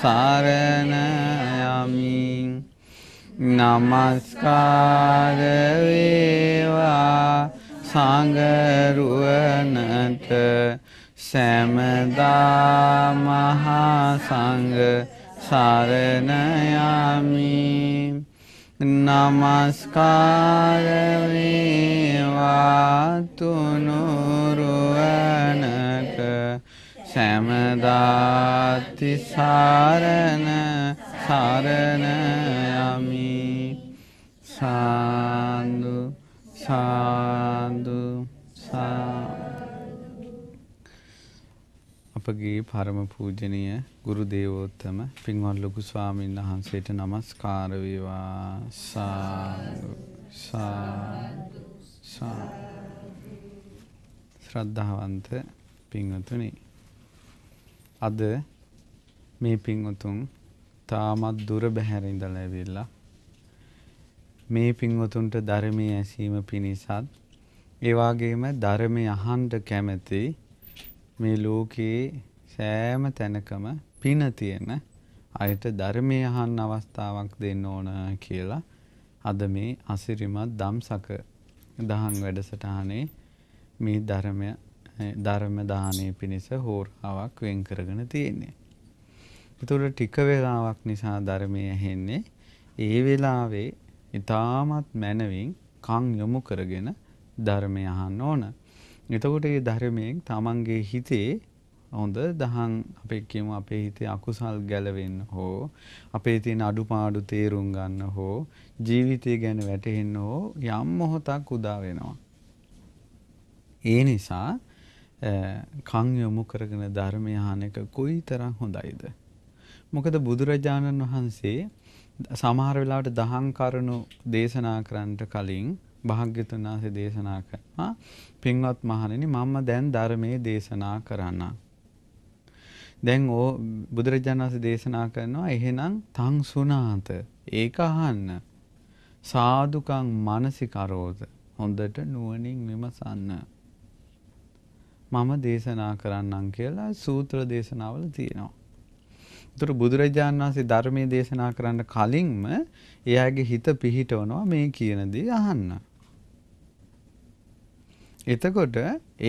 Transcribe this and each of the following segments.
සරණ යමින් নমස්කාර වේවා සංගරුවනට සෑමදා මහා සංඝ සරණ යමි নমස්කාර වේවා තුනෝ සැමදාති සාරණ සරණ යමි සාදු සාදු අපගේ පරම පූජනීය ගුරු දේවෝත්තම පින්වත් ලොකු ස්වාමීන් වහන්සේට নমස්කාර වේවා සාදු සාදු ශ්‍රද්ධාවන්ත පින්වතුනි අද මේ පින්වතුන් තාමත් දුර බැහැර ඉඳලා ඇවිල්ලා මේ පින්වතුන්ට ධර්මයේ ඇසීම පිණිසත් ඒ වගේම ධර්මය අහන්න කැමැති මේ ලෝකයේ සෑම තැනකම පින තියෙන අයට ධර්මය අහන්න අවස්ථාවක් දෙන්න ඕන කියලා අද මේ අසිරිමත් දම්සක දහම් වැඩසටහනේ මේ ධර්මය ධර්ම දානය පිණිස හෝරාවක් වෙන් කරගෙන තියෙන්නේ. එතකොට ටික වේලාවක් නිසා ධර්මය ඇහෙන්නේ ඒ වෙලාවේ ඊටාමත් මනවින් කන් යොමු කරගෙන ධර්මය අහන්න ඕන. එතකොට මේ ධර්මයෙන් තමන්ගේ හිතේ හොඳ දහම් අපේ කියමු අපේ හිතේ අකුසල් ගැලවෙන්න හෝ අපේ තියෙන අඩුපාඩු තේරුම් ගන්න හෝ ජීවිතය ගැන වැටහෙන්න හෝ යම් මොහොතක් උදා වෙනවා. ඒ නිසා කං යොමු කරගෙන ධර්මය අහන එක කොයිතරම් හොඳයිද මොකද බුදුරජාණන් වහන්සේ සමහර වෙලාවට දහම් කරුණු දේශනා කරන්නට කලින් භාග්‍යතුන් වහන්සේ දේශනා කරනවා පින්වත් මහණෙනි මම දැන් ධර්මයේ දේශනා කරන්නම් දැන් ඕ බුදුරජාණන් වහන්සේ දේශනා කරනවා එහෙනම් තං සුණාත ඒක අහන්න සාදුකං මානසිකරෝධ හොඳට නුවණින් විමසන්න මම දේශනා කරන්නම් කියලා සූත්‍ර දේශනාවල තියෙනවා. ඒතර බුදුරජාන් වහන්සේ ධර්මයේ දේශනා කරන්න කලින්ම එයාගේ හිත පිහිටවනවා මේ කියන දේ අහන්න. එතකොට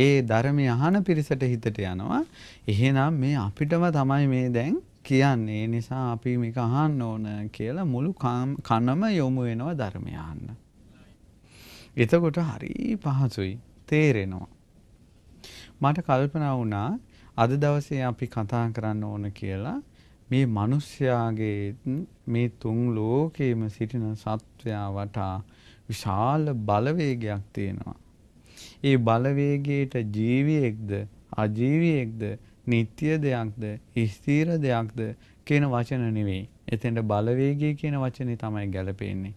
ඒ ධර්මය අහන පිරිසට හිතට යනවා. එහෙනම් මේ අපිටම තමයි මේ දැන් කියන්නේ. ඒ නිසා අපි මේක අහන්න ඕන කියලා මුළු කනම යොමු වෙනවා ධර්මය අහන්න. එතකොට හරි පහසුයි. තේරෙනවා. මට කල්පනා වුණා අද දවසේ අපි කතා කරන්න ඕන කියලා මේ මිනිස්යාගේ මේ තුන් ලෝකේම සිටින සත්වයා වටා විශාල බලවේගයක් තියෙනවා. ඒ බලවේගයට ජීවියෙක්ද අජීවියෙක්ද නිත්‍ය දෙයක්ද ස්ථීර දෙයක්ද කියන වචන නෙවෙයි. එතෙන්ට බලවේගය කියන වචනේ තමයි ගැලපෙන්නේ.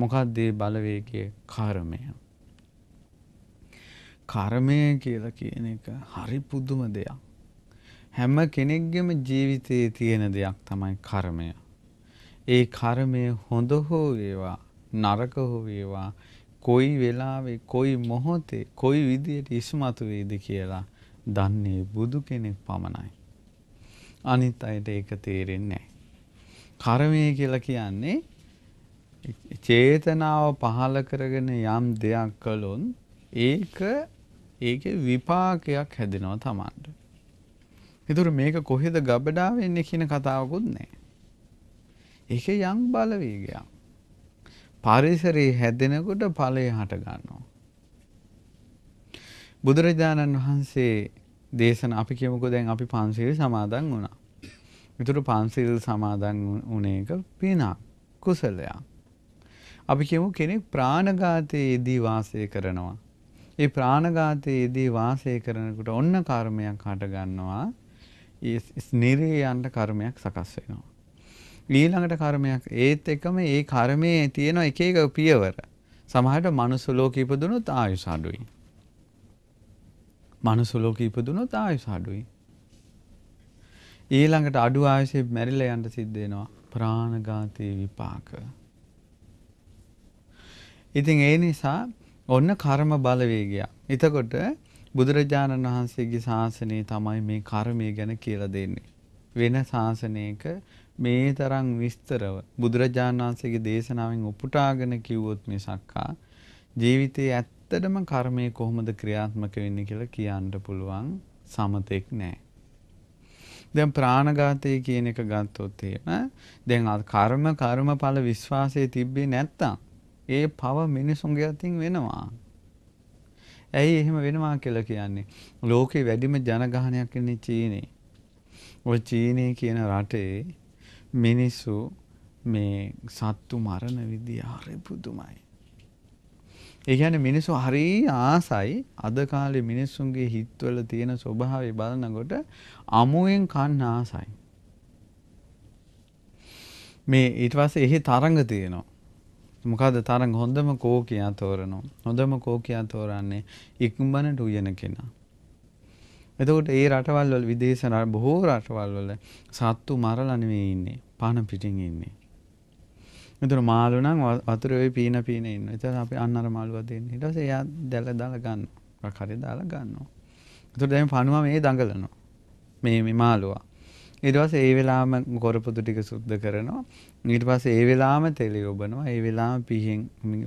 මොකක්ද මේ බලවේගයේ කර්මය? කර්මය කියලා කියන එක හරි පුදුම දෙයක්. හැම කෙනෙක්ගෙම ජීවිතයේ තියෙන දෙයක් තමයි කර්මය. ඒ කර්මය හොඳ හෝ වේවා නරක හෝ වේවා කොයි වෙලාවේ කොයි මොහොතේ කොයි විදියට ඉස්මතු වේද කියලා දන්නේ බුදු කෙනෙක් පමණයි. අනිත් අයට ඒක තේරෙන්නේ නැහැ. කර්මය කියලා කියන්නේ චේතනාව පහළ කරගෙන යම් දෙයක් කළොත් ඒක ඒකේ විපාකයක් හැදෙනවා Tamanට. ඒතර මේක කොහෙද ගබඩා වෙන්නේ කියන කතාවකුත් නැහැ. ඒකේ යම් බලවේගයක්. පරිසරයේ හැදෙනකොට ඵලය හට ගන්නවා. බුදුරජාණන් වහන්සේ දේශන අපි කියමුකෝ දැන් අපි පන්සිල් සමාදන් වුණා. විතර පන්සිල් සමාදන් වුණ එක පිනක් කුසලයක්. අපි කියමු කෙනෙක් ප්‍රාණඝාතයේදී වාසය කරනවා. ඒ ප්‍රාණඝාතයේදී වාසය කරනකොට ඔන්න කර්මයක් හට ගන්නවා. ඒ ස්නිරේයන්ට කර්මයක් සකස් වෙනවා. ඊළඟට කර්මයක් ඒත් එකම ඒ කර්මයේ තියෙන එක එක පියවර. සමහරට මනුස්ස ලෝකෙ ඉපදුනොත් ආයුෂ අඩුයි. මනුස්ස ලෝකෙ ඉපදුනොත් ආයුෂ අඩුයි. ඊළඟට අඩු ආයුෂේ මැරිලා යන්න සිද්ධ වෙනවා ප්‍රාණඝාතී විපාක. ඉතින් ඒ නිසා ඔන්න කර්ම බලවේගය. එතකොට බුදුරජාණන් වහන්සේගේ ශාසනය තමයි මේ කර්මය ගැන කියලා දෙන්නේ. වෙන ශාසනයක මේ තරම් විස්තරව බුදුරජාණන් වහන්සේගේ දේශනාවෙන් උපුටාගෙන කිව්වොත් මිසක්කා ජීවිතයේ ඇත්තටම කර්මය කොහොමද ක්‍රියාත්මක වෙන්නේ කියලා කියන්න පුළුවන් සමතෙක් නැහැ. දැන් ප්‍රාණඝාතය කියන එක ගත්තොත් එහෙම දැන් කර්ම කර්මඵල විශ්වාසය තිබ්බේ නැත්තම් ඒ පව මිනිසුන්ගේ අතින් වෙනවා. ඇයි එහෙම වෙනවා කියලා කියන්නේ? ලෝකේ වැඩිම ජනගහනයක් ඉන්නේ චීනේ. ඔය චීනේ කියන රටේ මිනිස්සු මේ සත්තු මරණ විදිය හරි පුදුමයි. ඒ කියන්නේ මිනිස්සු හරි ආසයි අද කාලේ මිනිස්සුන්ගේ හිතවල තියෙන ස්වභාවය බලනකොට අමුයෙන් කන්න ආසයි. මේ ඊට පස්සේ එහි තරඟ තියෙනවා. මොකද තරන් හොඳම කෝ කියා තෝරනවා. හොඳම කෝ කියා තෝරන්නේ ඉක්මනට උයන කෙනා. එතකොට ඒ රටවල් වල විදේශ බොහෝ රටවල් වල සත්තු මරලා නෙවෙයි ඉන්නේ. පාන පිටින් ඉන්නේ. මෙතන මාළු නම් වතුර වෙයි පීන පීන ඉන්නවා. එතන අපි අන්න අර මාළුවා දෙන්නේ. ඊට පස්සේ එයා දැල දාලා ගන්නවා. රකරේ දාලා ගන්නවා. එතකොට දැන් පණුවා මේ දඟලනවා. මේ මේ මාළුවා. ඉටවස ඒ වෙලාම ගොරපොතු ටික සුද්ද කරනවා ඊට පස ඒ වෙලාම තෙලි ඔබනවා ඒ වෙලාම පිහෙන්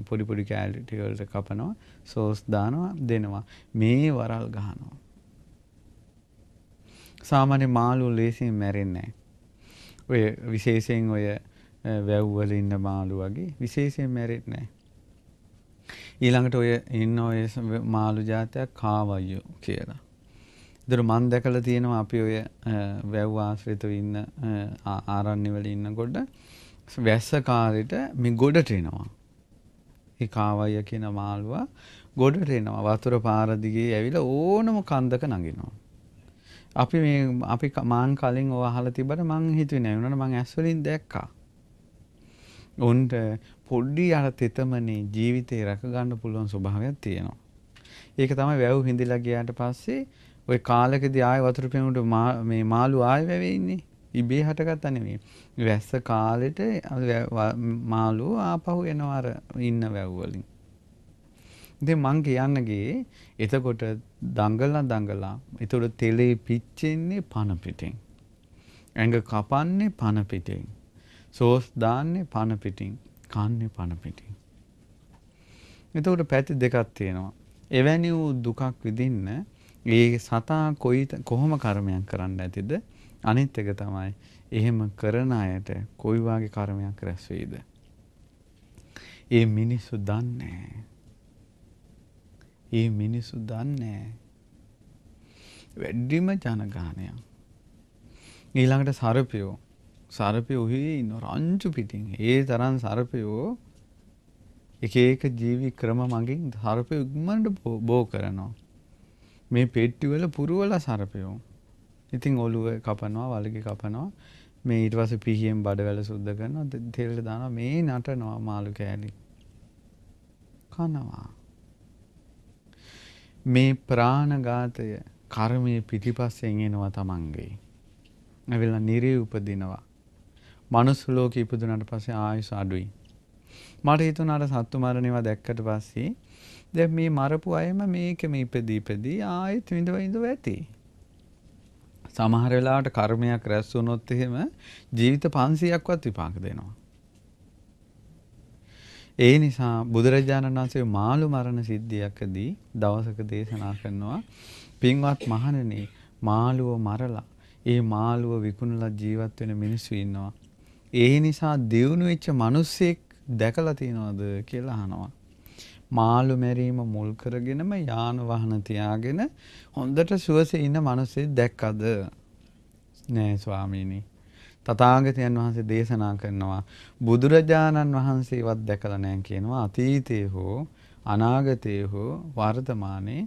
පොඩිපොඩි කෑලිටිවලට කපනවා සෝස් දානවා දෙනවා මේ වරල් ගහනවා. සාමාන්‍ය මාලු ලේසින් මැරෙන්නේ. ඔය විශේෂයෙන් ඔය වැැව්වල ඉන්න මාලු වගේ විශේෂයෙන් මැරෙත් නෑ. ඊළඟට ඔය ඉන්න ඔය මාලු ජාතයක් කාවයෝ කියලා. දර මන් දැකල තියෙනවා අපි ඔය වැැව් ආශ්‍රිතව ඉන්න ආරන්නවල ඉන්න ගොඩ වැස්සකාරට මේ ගොඩට එනවා. කාවය කියන මාළුවා ගොඩට එනවා වතුර පාරදිගේ ඇවිල ඕනම කන්දක නගෙනවා. අපි මේ අපි මාන් කලින් ඔහල තිබට මං හිතුව නැවුණට මං ඇස්වලින් දැක්කා. ඔන්ට පොඩ්ඩි අර තෙතමනේ ජීවිතේ රැක ගන්න පුළුවන් ස්වභාවයක් තියෙනවා. ඒක තමයි වැව් හිඳිලා ගියාට පස්සේ ඔය කාලෙකදී ආය වතුර පෙනුනට මේ මාළු ආය වැවේ ඉන්නේ. ඉබේ හටගත්ත නෙමෙයි. වැස්ස කාලෙට මාළු ආපහු එනවා අර ඉන්න වැව් වලින්. ඉතින් මං කියන්න ගියේ එතකොට දඟලලා දඟලලා එතකොට තෙලේ පිච්චෙන්නේ පන පිටින්. ඇඟ කපන්නේ පන පිටින්. සෝස් දාන්නේ පන පිටින්. කන්නේ පන පිටින්. එතකොට පැති දෙකක් තියෙනවා. එවැනි වූ දුකක් විඳින්න ඒ සතා කොයි කොහොම කර්මයක් කරන්න ඇතිද? අනිත් එක තමයි එහෙම කරන අයට කොයි වාගේ කර්මයක් රැස් වෙයිද? ඒ මිනිස්සු දන්නේ ඒ මිනිස්සු දන්නේ වැඩිම ජනගහනය. ඊළඟට සරපයෝ සරපයෝ හි ඉන්න රංචු පිටින් ඒ තරම් සරපයෝ එක එක ජීවි ක්‍රම මගින් සරපය ඉක්මනට බෝ කරනවා. මේ පෙට්ටිවල පුරවලා සරපයෝ. ඉතින් ඔලුව කපනවා වලග කපනවා මේ ඊට පස පිහියෙන් බඩවැල සුද්ද කරනවා තෙල්ල දාන මේ නටනවා මාළු කෑලි. කනවා. මේ ප්‍රාණඝාතය කර්මය පිටිපස්සෙන් එනවා තමන්ගේ. ඇවිල්ලා නිරේ උපදිනවා. මනුස්ස ලෝකෙ ඉපදුනට පස්සේ ආයුෂ අඩුයි. මට හිතුණාට සත්තු මරණේවා දැක්කට පස්සේ දැන් මේ මරපු අයම මේකෙම ඉපදී ඉපදී ආයෙත් විඳව විඳව ඇති. සමහර වෙලාවට කර්මයක් රැස් වුණොත් එහෙම ජීවිත 500ක්වත් විපාක දෙනවා. ඒ නිසා බුදුරජාණන් වහන්සේ මාළු මරණ සිද්ධියකදී දවසක දේශනා කරනවා පින්වත් මහණෙනි මාළුව මරලා ඒ මාළුව විකුණලා ජීවත් වෙන මිනිස්සු ඉන්නවා. ඒ නිසා දියුණු වෙච්ච මිනිස්සෙක් දැකලා තියනවද කියලා අහනවා. මාළු මැරීම මුල් කරගෙනම යාන වාහන තියාගෙන හොඳට සුවසේ ඉන්න මිනිස්සු දැක්කද? නෑ ස්වාමීනි. තථාගතයන් වහන්සේ දේශනා කරනවා බුදුරජාණන් වහන්සේවත් දැකලා නෑ කියනවා අතීතයේ හෝ අනාගතයේ හෝ වර්තමානයේ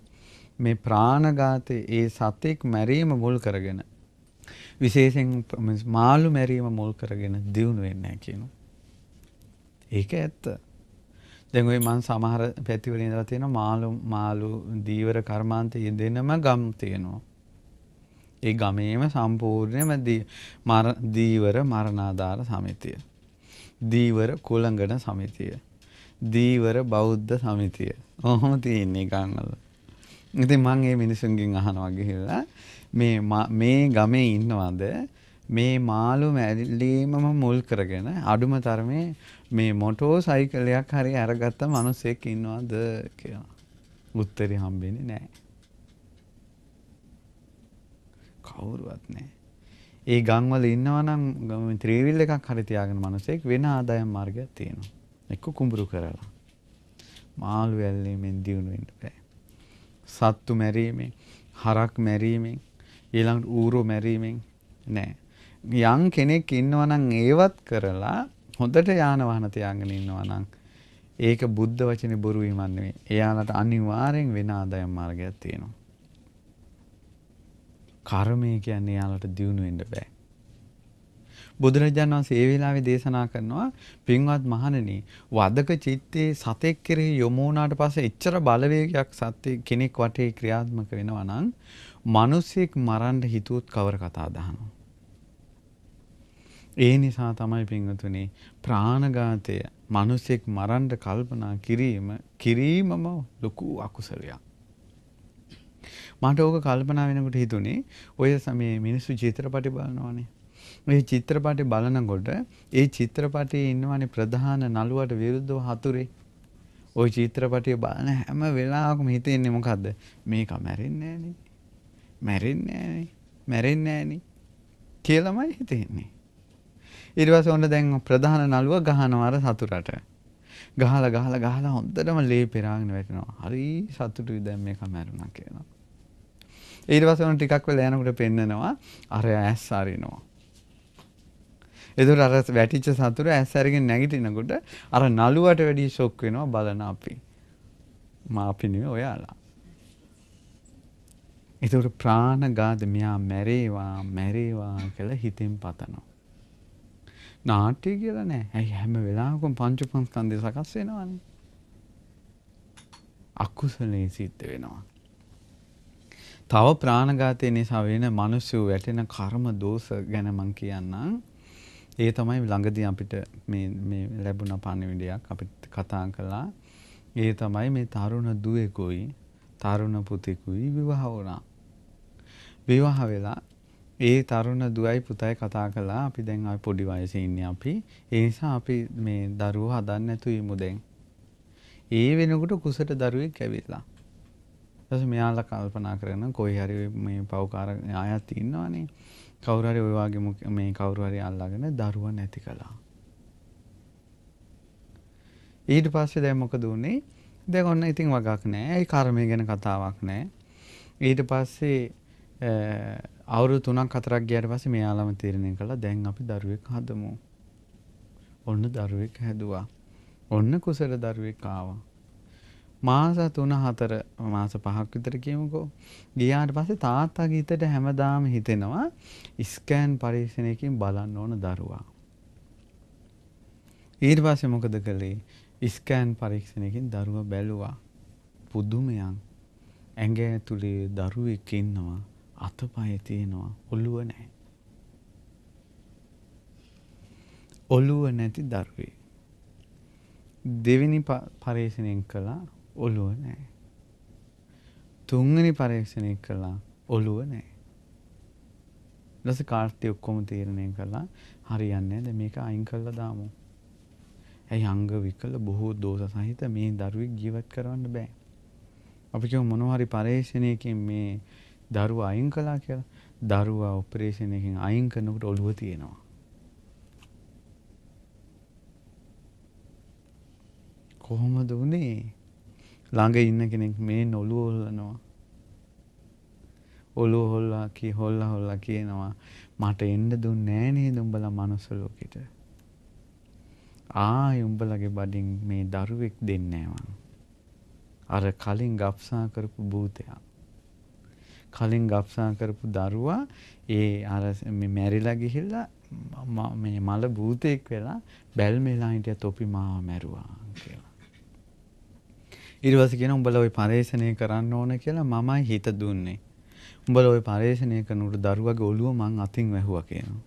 මේ ප්‍රාණඝාතයේ ඒ සතෙක් මැරීම මුල් කරගෙන විශේෂයෙන් මාළු මැරීම මුල් කරගෙන දියුණු වෙන්නේ නැහැ කියනවා. ඒක ඇත්ත. දැන් ওই මං සමහර පැතිවල ඉඳලා තියෙනවා මාළු මාළු දීවර කර්මාන්තයේ දෙනම ගම් තියෙනවා. ඒ ගමේම සම්පූර්ණයම දීවර මරණාධාර සමිතිය. දීවර කුලංගන සමිතිය. දීවර බෞද්ධ සමිතිය. ඔහොම තියෙන්නේ ගම්වල. ඉතින් මං මේ මිනිසුන්ගෙන් අහනවා ගිහිල්ලා මේ මේ ගමේ ඉන්නවද මේ මාළු මැරිලීමම මුල් කරගෙන අඩුම තරමේ මේ මොටෝ සයිකලයක් හරි අරගත්ත මිනිසෙක් ඉන්නවද කියලා. උත්තරي හම්බෙන්නේ නැහැ. කවුරුවත් නැහැ. ඒ ගම්වල ඉන්නවනම් ත්‍රීවිල් එකක් හරි තියාගෙන මිනිසෙක් වෙන ආදායම් මාර්ගයක් තියෙනවා. එක්ක කුඹුරු කරලා. මාළු ඇල්ලීමෙන් දිනු වෙන්න බෑ. සත්තු මැරීමෙන්, හරක් මැරීමෙන්, ඊළඟට ඌරෝ මැරීමෙන් නෑ. යම් කෙනෙක් ඉන්නවනම් ඒවත් කරලා හොඳට යාන වාහන තියාගෙන ඉන්නවා නම් ඒක බුද්ධ වචනේ බොරු වීමක් නෙමෙයි. එයාලට අනිවාර්යෙන් වෙන ආදායම් මාර්ගයක් තියෙනවා. කර්මය කියන්නේ එයාලට දියුණු වෙන්න බෑ. බුදුරජාණන් වහන්සේ ඒ වෙලාවේ දේශනා කරනවා පින්වත් මහණෙනි වදක චිත්තේ සතෙක් කෙරෙහි යොමු වුණාට පස්සේ එච්චර බලවේගයක් සත්‍ය කෙනෙක් වටේ ක්‍රියාත්මක වෙනවා නම් මිනිසෙක් මරන්න හිතුවොත් කවර කතා දහනවා ඒ නිසා තමයි පින්වතුනි ප්‍රාණඝාතය මිනිසෙක් මරන්න කල්පනා කිරීම කිරීමම ලොකු අකුසලයක්. මට ඕක කල්පනා වෙනකොට හිතුනේ ඔය සමයේ මිනිස්සු චිත්‍රපටි බලනවානේ. මේ චිත්‍රපටි බලනකොට ඒ චිත්‍රපටයේ ඉන්නවනේ ප්‍රධාන නළුවට විරුද්ධව හතුරේ. ওই චිත්‍රපටිය බලන හැම වෙලාවකම හිතෙන්නේ මොකද්ද? මේක මැරෙන්නේ නැහනේ. මැරෙන්නේ නැහනේ. මැරෙන්නේ නැහනේ. කියලාමයි හිතෙන්නේ. ඊට පස්සේ ඔන්න දැන් ප්‍රධාන නළුව ගහනවා අර සතුරට. ගහලා ගහලා ගහලා හොඳටම ලේ පෙරාගෙන වැටෙනවා. හරි සතුටුයි දැන් මේක මැරුණා කියලා. ඊට පස්සේ ඔන්න ටිකක් වෙලා යනකොට පෙන්නනවා අර ඇස් අරිනවා. එතකොට අර වැටිච්ච සතුර ඇස් අරගෙන නැගිටිනකොට අර නළුවට වැඩි ෂොක් වෙනවා බලන අපි. මා අපි නෙවෙයි ඔයාලා. එතකොට ප්‍රාණඝාත මෙයා මැරේවා මැරේවා කියලා හිතෙන් පතනවා. නාට්‍ය කියලා නෑ. ඇයි හැම වෙලාවකම පංච පංස්කන්ධය සකස් වෙනවනේ. අකුසලයේ සිද්ධ වෙනවා. තව ප්‍රාණඝාතය නිසා වෙන මිනිස්සු වැටෙන කර්ම දෝෂ ගැන මම කියන්නම්. ඒ තමයි ළඟදී අපිට මේ මේ ලැබුණ පණිවිඩයක් අපිට කතා කළා. ඒ තමයි මේ තරුණ දුවෙකුයි තරුණ පුතෙකුයි විවාහ වුණා. විවාහ වෙලා ඒ තරුණ දුවයි පුතයි කතා කළා අපි දැන් ආයි පොඩි වයසේ ඉන්නේ අපි ඒ නිසා අපි මේ දරුවෝ හදන්න නැතු ඉමු දැන් ඒ වෙනකොට කුසට දරුවෙක් ඇවිල්ලා ඊට මෙයාලා කල්පනා කරන කොයි හරි මේ පව්කාර ආයත් ඉන්නවනේ කවුරු හරි ওই වගේ මේ කවුරු හරි අල්ලාගෙන දරුවා නැති කළා ඊට පස්සේ දැන් මොකද උනේ? දැන් ඔන්න ඉතින් වගක් නැහැ. ඒ කර්මය ගැන කතාවක් නැහැ. ඊට පස්සේ අවුරු තුනක් හතරක් ගියාට පස්සේ මෙයාලම තීරණය කළා දැන් අපි දරුවෙක් හදමු. ඔන්න දරුවෙක් හැදුවා. ඔන්න කුසල දරුවෙක් ආවා. මාස 3 4 මාස 5ක් විතර කියමුකෝ. ගියාට පස්සේ තාත්තාගේ හිතට හැමදාම හිතෙනවා ස්කෑන් පරීක්ෂණයකින් බලන්න ඕන දරුවා. ඊට පස්සේ මොකද කළේ? ස්කෑන් පරීක්ෂණයකින් දරුවා බැලුවා. පුදුමයක්. ඇඟ ඇතුලේ දරුවෙක් ඉන්නවා. අතපය තියෙනවා ඔළුව නැහැ. ඔළුව නැති දරුවේ. දෙවෙනි පරීක්ෂණයෙන් කළා ඔළුව නැහැ. තුන්වෙනි පරීක්ෂණය කළා ඔළුව නැහැ. ඊළඟ කාර්ත්‍ය ඔක්කොම තීරණය කළා හරියන්නේ නැහැ. මේක අයින් කළා දාමු. ඇයි අංග විකල බොහෝ දෝෂ සහිත මේ දරුවෙක් ජීවත් කරවන්න බෑ. අපි කියමු මොනවා හරි පරීක්ෂණයකින් මේ දරුවා අයින් කළා කියලා දරුවා ඔපරේෂන් එකෙන් අයින් කරනකොට ඔළුව තියෙනවා. කොහොමද උනේ? ළඟ ඉන්න කෙනෙක් මේ ඔළුව හොල්ලනවා. ඔළුව හොල්ලා කී හොල්ලා හොල්ලා කියනවා මට එන්න දුන්නේ නෑ නේද උඹලා මනුස්ස ලෝකෙට. ආයි උඹලගේ බඩින් මේ දරුවෙක් දෙන්නේ නෑ අර කලින් ගප්සා කරපු භූතයා. කලින් ගබ්සා කරපු දරුවා ඒ අර මැරිලා ගිහිල්ලා මේ මල භූතෙක් වෙලා බැල්මෙලා හිටිය තොපි මාව මැරුවා කියලා. ඊට පස්සේ කියන උඹලා ওই පරේෂණය කරන්න ඕන කියලා මමයි හිත දුන්නේ. උඹලා ওই පරේෂණය කරනකොට දරුවගේ ඔළුව මං අතින් වැහුවා කියනවා.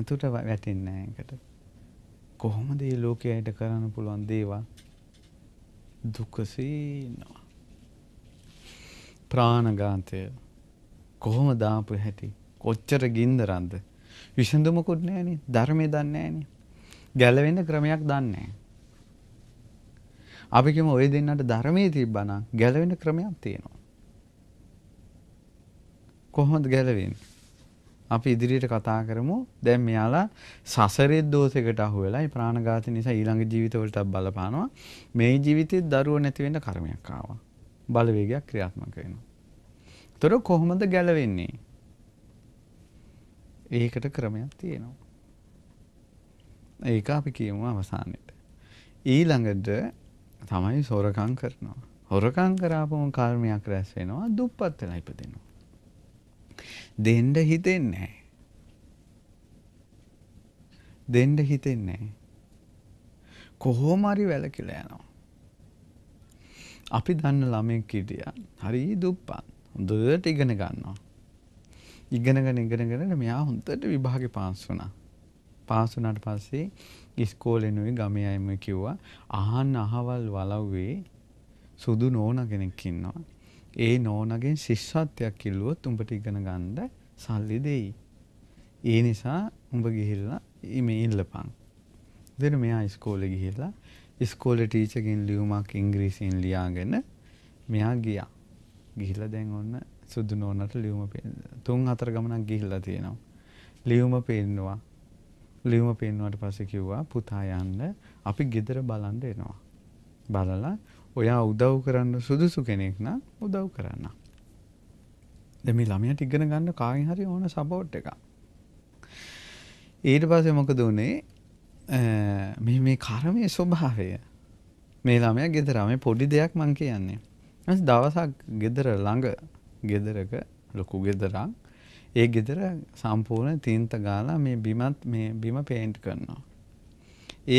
එතකොට වැටෙන්නේ නැහැ ඒකට. කොහොමද මේ ලෝකයට කරන්න පුළුවන් දේවල්? දුක සීනවා. ප්‍රාණඝාතය කොහොම දාපු හැටි කොච්චර ගින්දරන්ද විසඳුමකුත් නැහනේ ධර්මයේ දන්නේ නැහනේ ගැලවෙන්න ක්‍රමයක් දන්නේ නැහැ අපි කියමු ওই දෙන්නට ධර්මයේ තිබ්බනම් ගැලවෙන්න ක්‍රමයක් තියෙනවා කොහොමද ගැලවෙන්නේ අපි ඉදිරියට කතා කරමු දැන් මෙයාලා සසරේ දෝෂයකට අහු වෙලායි ප්‍රාණඝාත නිසා ඊළඟ ජීවිතවලට බලපානවා මේ ජීවිතේ දරුවෝ නැති වෙන්න කර්මයක් ආවා බලවේගයක් ක්‍රියාත්මක වෙනවා. ඒතර කොහොමද ගැලවෙන්නේ? ඒකට ක්‍රමයක් තියෙනවා. ඒක අපි කියමු අවසානයේට. ඊළඟට තමයි සොරකම් කරනවා. හොරකම් කරාපම කර්මයක් රැස් වෙනවා දුප්පත් වෙලා ඉපදෙනවා. දෙන්න හිතෙන්නේ නැහැ. දෙන්න හිතෙන්නේ නැහැ. කොහොම හරි වැලකිලා යනවා. අපි දන්න ළමෙක් හිටියා. හරි දුප්පත්. හොඳට ඉගෙන ගන්නවා. ඉගෙනගෙන ඉගෙනගෙන මෙයා හොඳට විභාගේ පාස් වුණා. පාස් වුණාට පස්සේ ඉස්කෝලේනුයි ගමේ අයම කිව්වා අහන් අහවල් වලව්වේ සුදු නෝනා කෙනෙක් ඉන්නවා. ඒ නෝනගෙන් ශිෂ්‍යත්වයක් ඉල්ලුවොත් උඹට ඉගෙන ගන්න සල්ලි දෙයි. ඒ නිසා උඹ ගිහිල්ලා මේ ඉල්ලපන්. දෙන මෙයා ඉස්කෝලේ ගිහිල්ලා ඉස්කෝලේ ටීචර්ගෙන් ලියුමක් ඉංග්‍රීසියෙන් ලියාගෙන මෙයා ගියා. ගිහිල්ලා දැන් ඔන්න සුදු නෝනට ලියුම තුන් හතර ගමනක් ගිහිල්ලා තියෙනවා. ලියුම පෙන්නවා. ලියුම පෙන්වුවාට පස්සේ කිව්වා පුතා යන්න අපි ගෙදර බලන්න එනවා. බලලා ඔයා උදව් කරන්න සුදුසු කෙනෙක් නම් උදව් කරන්න. දැන් මේ ළමයාට ඉගෙන ගන්න කාගෙන් හරි ඕන සපෝට් එකක්. ඊට පස්සේ මොකද උනේ මේ මේ කර්මයේ ස්වභාවය මේ ළමයා ගෙදර මේ පොඩි දෙයක් මං කියන්නේ. ඊට දවසක් ගෙදර ළඟ ගෙදරක ලොකු ගෙදරක් ඒ ගෙදර සම්පූර්ණ තීන්ත ගාලා මේ බිමත් මේ බිම පේන්ට් කරනවා.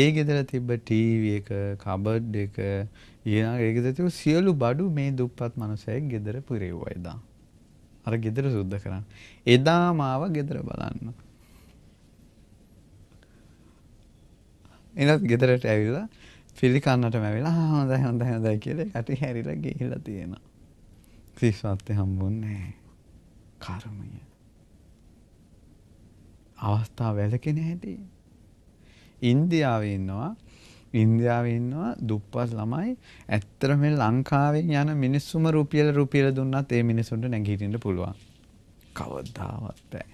ඒ ගෙදර තිබ්බ ටීවී එක, කබඩ් එක, ඊළඟ ඒ ගෙදර තිබු සියලු බඩු මේ දුප්පත් මනුස්සයෙක් ගෙදර පුරෙව්වා එදා. අර ගෙදර සුද්ධ කරන්න. එදා මාව ගෙදර බලන්න. එනත් ගෙදරට ඇවිල්ලා පිළිකන්නටම ඇවිල්ලා හොඳයි හොඳයි හොඳයි කියලා ඇටි හැරිලා ගිහිල්ලා තියෙනවා. ක්‍රිස්වත්te හම්බුන්නේ කර්මය. අවස්ථාව වැලකෙන හැටි. ඉන්දියාවේ ඉන්නවා ඉන්දියාවේ ඉන්නවා දුප්පත් ළමයි ඇත්තට මේ ලංකාවෙන් යන මිනිස්සුම රුපියල රුපියල දුන්නත් ඒ මිනිසුන්ට නැගිටින්න පුළුවන්. කවදාවත් බෑ.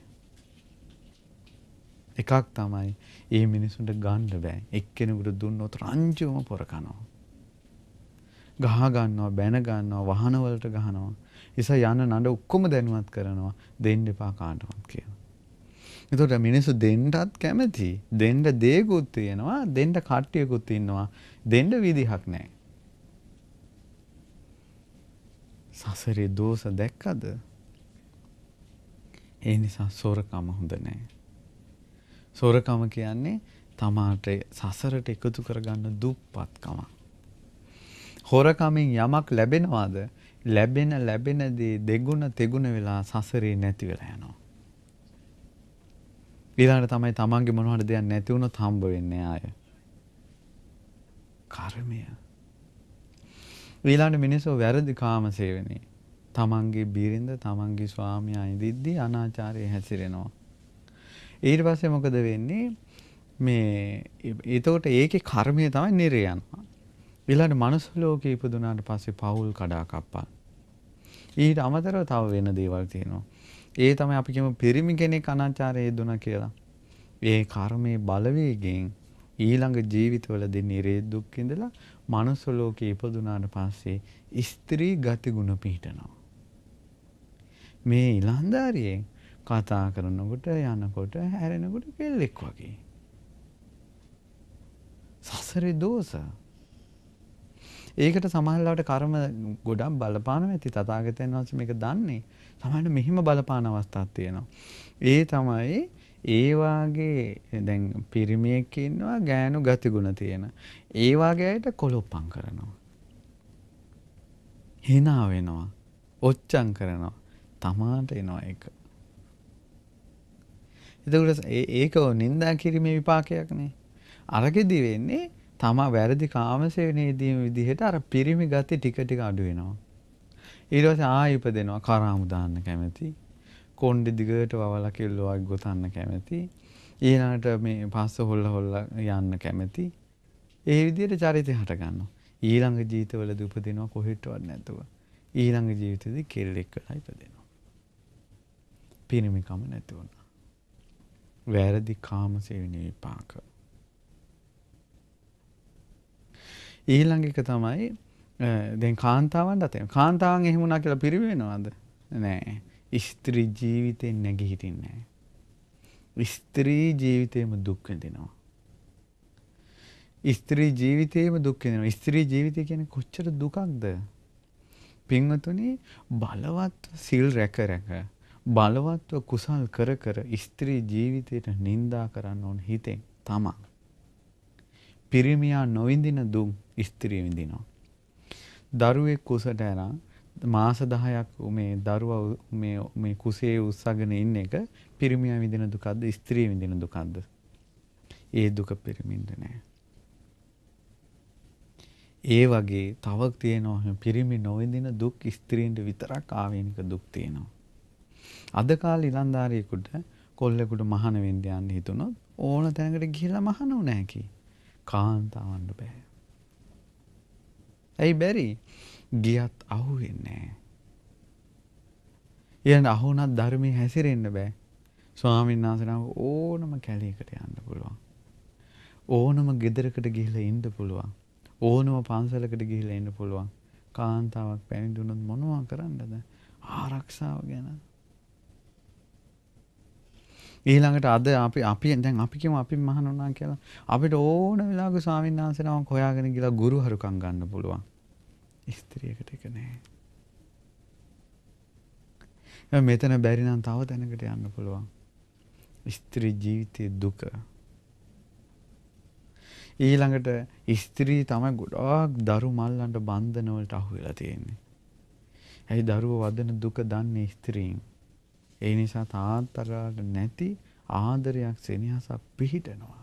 එකක් තමයි ඒ මිනිසුන්ට ගන්න බෑ. එක්කෙනෙකුට දුන්නොත් රංජුවම පොර කනවා. ගහ ගන්නවා, බැන ගන්නවා, වාහන වලට ගහනවා. ඉස යන නඩ ඔක්කොම දැනුවත් කරනවා. දෙන්න එපා කාටවත් කියලා. එතකොට මිනිස්සු දෙන්නත් කැමති. දෙන්න දේකුත් තියෙනවා, දෙන්න කට්ටියකුත් ඉන්නවා. දෙන්න විදිහක් නැහැ. සසරේ දෝෂ දැක්කද? ඒ නිසා සොරකම හොඳ නැහැ. සොරකම කියන්නේ තමාට සසරට එකතු කරගන්න දුප්පත්කම. හොරකමින් යමක් ලැබෙනවාද ලැබෙන ලැබෙන දේ දෙගුණ තෙගුණ වෙලා සසරේ නැති වෙලා යනවා. ඊළඟට තමයි තමන්ගේ මොන හරි දෙයක් නැති වුණොත් හම්බ වෙන්නේ ආය. කර්මය. ඊළඟට මිනිස්සු වැරදි කාම සේවනේ. තමන්ගේ බිරිඳ තමන්ගේ ස්වාමියා ඉදිද්දී අනාචාරයේ හැසිරෙනවා. ඊට පස්සේ මොකද වෙන්නේ මේ එතකොට ඒකේ කර්මය තමයි නිරය යනවා. ඊළඟ මනුස්ස ලෝකේ ඉපදුනාට පස්සේ පවුල් කඩා කප්පා. ඊට අමතරව තව වෙන දේවල් තියෙනවා. ඒ තමයි අපි කියමු පිරිමි කෙනෙක් අනාචාරයේ දුනා කියලා. ඒ කර්මයේ බලවේගයෙන් ඊළඟ ජීවිතවල දෙන්නේ රේ දුක් ඉඳලා මනුස්ස ලෝකේ ඉපදුනාට පස්සේ ස්ත්‍රී ගති ගුණ පිහිටනවා. මේ ඊලන්දාරියෙන් කතා කරනකොට යනකොට හැරෙනකොට කෙල්ලෙක් වගේ. සසරේ දෝස. ඒකට සමහරලාට කර්ම ගොඩක් බලපාන ඇති තථාගතයන් වහන්සේ මේක දන්නේ. සමහරට මෙහිම බලපාන අවස්ථාවක් තියෙනවා. ඒ තමයි ඒ වාගේ දැන් පිරිමියෙක් ඉන්නවා ගෑනු ගතිගුණ තියෙන. ඒ වාගේ අයට කොලොප්පම් කරනවා. hina වෙනවා. ඔච්චම් කරනවා. තමාට එනවා ඒක. එතකොට ඒක නින්දා කිරීමේ විපාකයක්නේ. අරකෙදි වෙන්නේ තමා වැරදි කාමසේවනයේදී විදිහට අර පිරිමි ගති ටික ටික අඩු වෙනවා. ඊට පස්සේ ආයෙ ඉපදෙනවා කරාමු දාන්න කැමැති. කොණ්ඩෙ දිගට වවලා කෙල්ලෝවක් ගොතන්න කැමැති. ඊළඟට මේ පස්ස හොල්ල හොල්ල යන්න කැමැති. ඒ විදිහට චරිතය හට ගන්නවා. ඊළඟ ජීවිතවලදී උපදිනවා කොහෙටවත් නැතුව. ඊළඟ ජීවිතේදී කෙල්ලෙක් වෙලා ඉපදෙනවා. පිරිමිකම නැති වුණා. වැරදි කාමසේවන විපාක. ඊළඟ එක තමයි දැන් කාන්තාවන් අතේ කාන්තාවන් එහෙම වුණා කියලා පිරිවෙනවද? නෑ. ස්ත්‍රී ජීවිතේ නැගිහිටින්නේ නෑ. ස්ත්‍රී ජීවිතේම දුක් විඳිනවා. ස්ත්‍රී ජීවිතේම දුක් විඳිනවා. ස්ත්‍රී ජීවිතය කියන්නේ කොච්චර දුකක්ද? පින්වතුනි බලවත් සිල් රැක රැක බලවත්ව කුසල් කර කර ස්ත්‍රී ජීවිතයට නින්දා කරන්න ඕන හිතෙන් තමා. පිරිමියා නොවිඳින දුම් ස්ත්‍රී විඳිනවා. දරුවේ කුසට ඇලා මාස 10ක් මේ දරුවා මේ මේ කුසේ උස්සගෙන ඉන්න එක පිරිමියා විඳින දුකක්ද ස්ත්‍රී විඳින දුකක්ද? ඒ දුක පිරිමින්ද නෑ. ඒ වගේ තවක් තියෙනවා පිරිමි නොවිඳින දුක් ස්ත්‍රීන්ට විතරක් ආවේනික දුක් තියෙනවා. අද කාලේ ඉලන්දාරියෙකුට කොල්ලෙකුට මහාන වෙන්න යන්න හිතුනොත් ඕන තැනකට ගිහිල්ලා මහාන උනෑ කි. කාන්තාවන්න බෑ. ඇයි බැරි? ගියත් අහුවෙන්නේ නෑ. ඊයන් අහුණත් ධර්මයේ හැසිරෙන්න බෑ. ස්වාමීන් වහන්සේනම ඕනම කැලේකට යන්න පුළුවන්. ඕනම ගෙදරකට ගිහිල්ලා ඉන්න පුළුවන්. ඕනම පන්සලකට ගිහිල්ලා ඉන්න පුළුවන්. කාන්තාවක් පැවිදුණොත් මොනවා කරන්නද? ආරක්ෂාව ගැන ඊළඟට අද අපි අපි දැන් අපි කියමු අපි මහණුණා කියලා. අපිට ඕන වෙලාවක ස්වාමීන් වහන්සේ නමක් හොයාගෙන ගිහලා ගුරුහරුකම් ගන්න පුළුවන්. ස්ත්‍රියකට ඒක නෑ. මෙතන බැරි නම් තව තැනකට යන්න පුළුවන්. ස්ත්‍රී ජීවිතයේ දුක. ඊළඟට ස්ත්‍රී තමයි ගොඩාක් දරු මල්ලන්ට බන්ධන වලට අහු වෙලා තියෙන්නේ. ඇයි දරුව වදන දුක දන්නේ ස්ත්‍රීන්? ඒ නිසා තාත්තලාට නැති ආදරයක් සෙනෙහසක් පිහිටනවා.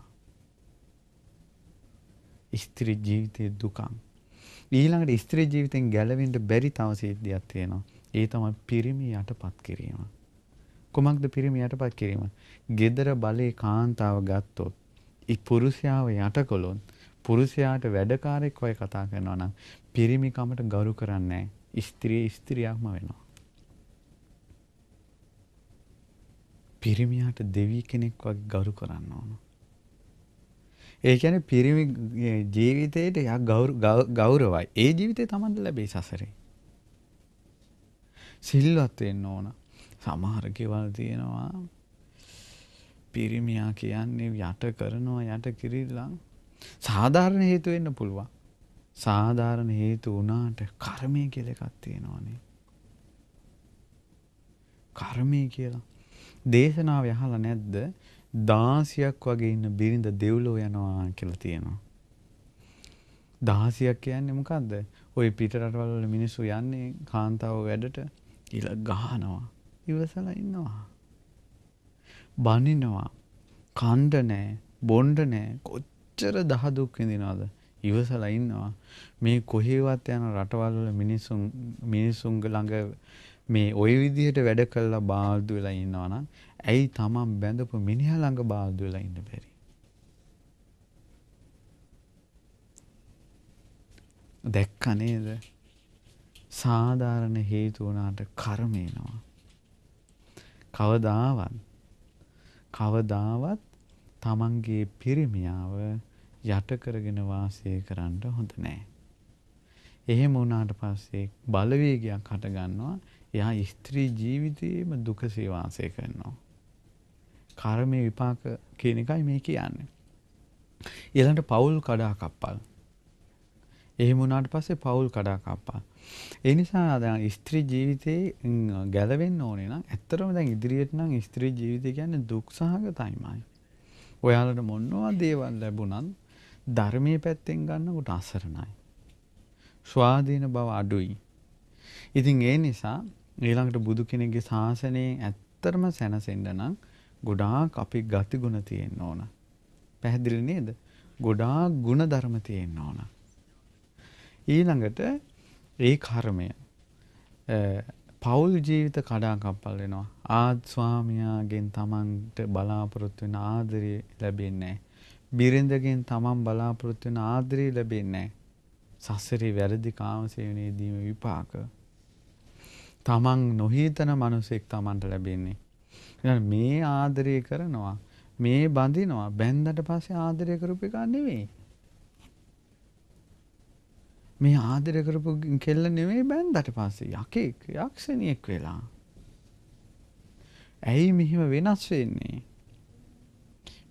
ස්ත්‍රී ජීවිතයේ දුකක්. ඊළඟට ස්ත්‍රී ජීවිතෙන් ගැලවෙන්න බැරි තව සිද්ධියක් තියෙනවා. ඒ තමයි පිරිමි යටපත් කිරීම. කොමක්ද පිරිමි යටපත් කිරීම? gedara බලේ කාන්තාව ගත්තොත්, ඒ පුරුෂයාව යටකොලොත් පුරුෂයාට වැඩකාරෙක් වගේ කතා කරනවා නම් පිරිමි කමට ගරු කරන්නේ නැහැ. ස්ත්‍රී ස්ත්‍රියක්ම වෙනවා. පිරිමියාට දෙවි කෙනෙක් වගේ ගරු කරන්න ඕන. ඒ කියන්නේ පිරිමි ජීවිතේට යා ගෞරවයි. ඒ ජීවිතේ Taman ලැබෙයි සසරේ. සිල්වත් වෙන්න ඕන. සමහර කෙවල් තියෙනවා පිරිමියා කියන්නේ යට කරනවා යට කිරිල්ලන් සාධාරණ හේතු වෙන්න පුළුවන්. සාධාරණ හේතු වුණාට කර්මය කියලා එකක් තියෙනවානේ. කර්මය කියලා දේශනාව යහලා නැද්ද? 16ක් වගේ ඉන්න බිරිඳ දෙව්ලෝ යනවා කියලා තියෙනවා. 16ක් කියන්නේ මොකද්ද? ওই පිට රටවල් වල මිනිස්සු යන්නේ කාන්තාව වැඩට කියලා ගහනවා. ඉවසලා ඉන්නවා. බනිනවා. කණ්ඩ නැහැ, බොණ්ඩ නැහැ. කොච්චර දහ දුක් විඳිනවද? ඉවසලා ඉන්නවා. මේ කොහේවත් යන රටවල් වල මිනිසුන් මිනිසුන්ගේ ළඟ මේ ওই විදිහට වැඩ කළා බාල්දු වෙලා ඉන්නවා නම් ඇයි තමන් බැඳපු මිනිහා ළඟ බාල්දු වෙලා ඉන්න බැරි? දැක්ක නේද? සාධාරණ හේතු වුණාට කර්ම එනවා. කවදාවත් කවදාවත් තමන්ගේ පිරිමියාව යට කරගෙන වාසය කරන්න හොඳ නෑ. එහෙම වුණාට පස්සේ බලවේගයක් හට ගන්නවා. එයා ස්ත්‍රී ජීවිතයේම දුකසේ වාසය කරනවා. කර්ම විපාක කියන එකයි මේ කියන්නේ. ඊළඟට පෞල් කඩා කප්පල්. එහෙම වුණාට පස්සේ පෞල් කඩා කප්පල්. ඒ නිසා දැන් ස්ත්‍රී ජීවිතේ ගැලවෙන්න ඕනේ නම් ඇත්තටම දැන් ඉදිරියට නම් ස්ත්‍රී ජීවිතය කියන්නේ දුක් සහගතයිමයි. ඔයාලට මොනවා දේවල් ලැබුණත් ධර්මයේ පැත්තෙන් ගන්නකොට අසරණයි. ස්වාධීන බව අඩුයි. ඉතින් ඒ නිසා ඊළඟට බුදු කෙනෙක්ගේ ශාසනයෙන් ඇත්තටම සැනසෙන්න නම් ගොඩාක් අපි ගතිගුණ තියෙන්න ඕන. පැහැදිලි නේද? ගොඩාක් ගුණ ධර්ම තියෙන්න ඕන. ඊළඟට ඒ කර්මය පෞල් ජීවිත කඩාකම්පල් වෙනවා. ආත් ස්වාමියාගෙන් තමන්ට බලාපොරොත්තු වෙන ආදරය ලැබෙන්නේ නැහැ. බිරිඳගෙන් තමන් බලාපොරොත්තු වෙන ආදරය ලැබෙන්නේ නැහැ. සසරේ වැරදි කාම සේවනයේදීම විපාක තමන් නොහිතන මිනිසෙක් තමන්ට ලැබෙන්නේ. මේ ආදරය කරනවා මේ බඳිනවා බැන්දට පස්සේ ආදරය කරපු එක නෙවෙයි. මේ ආදරය කරපු කෙල්ල නෙවෙයි බැන්දට පස්සේ යකෙක් යක්ෂණියෙක් වෙලා. ඇයි මෙහිම වෙනස් වෙන්නේ?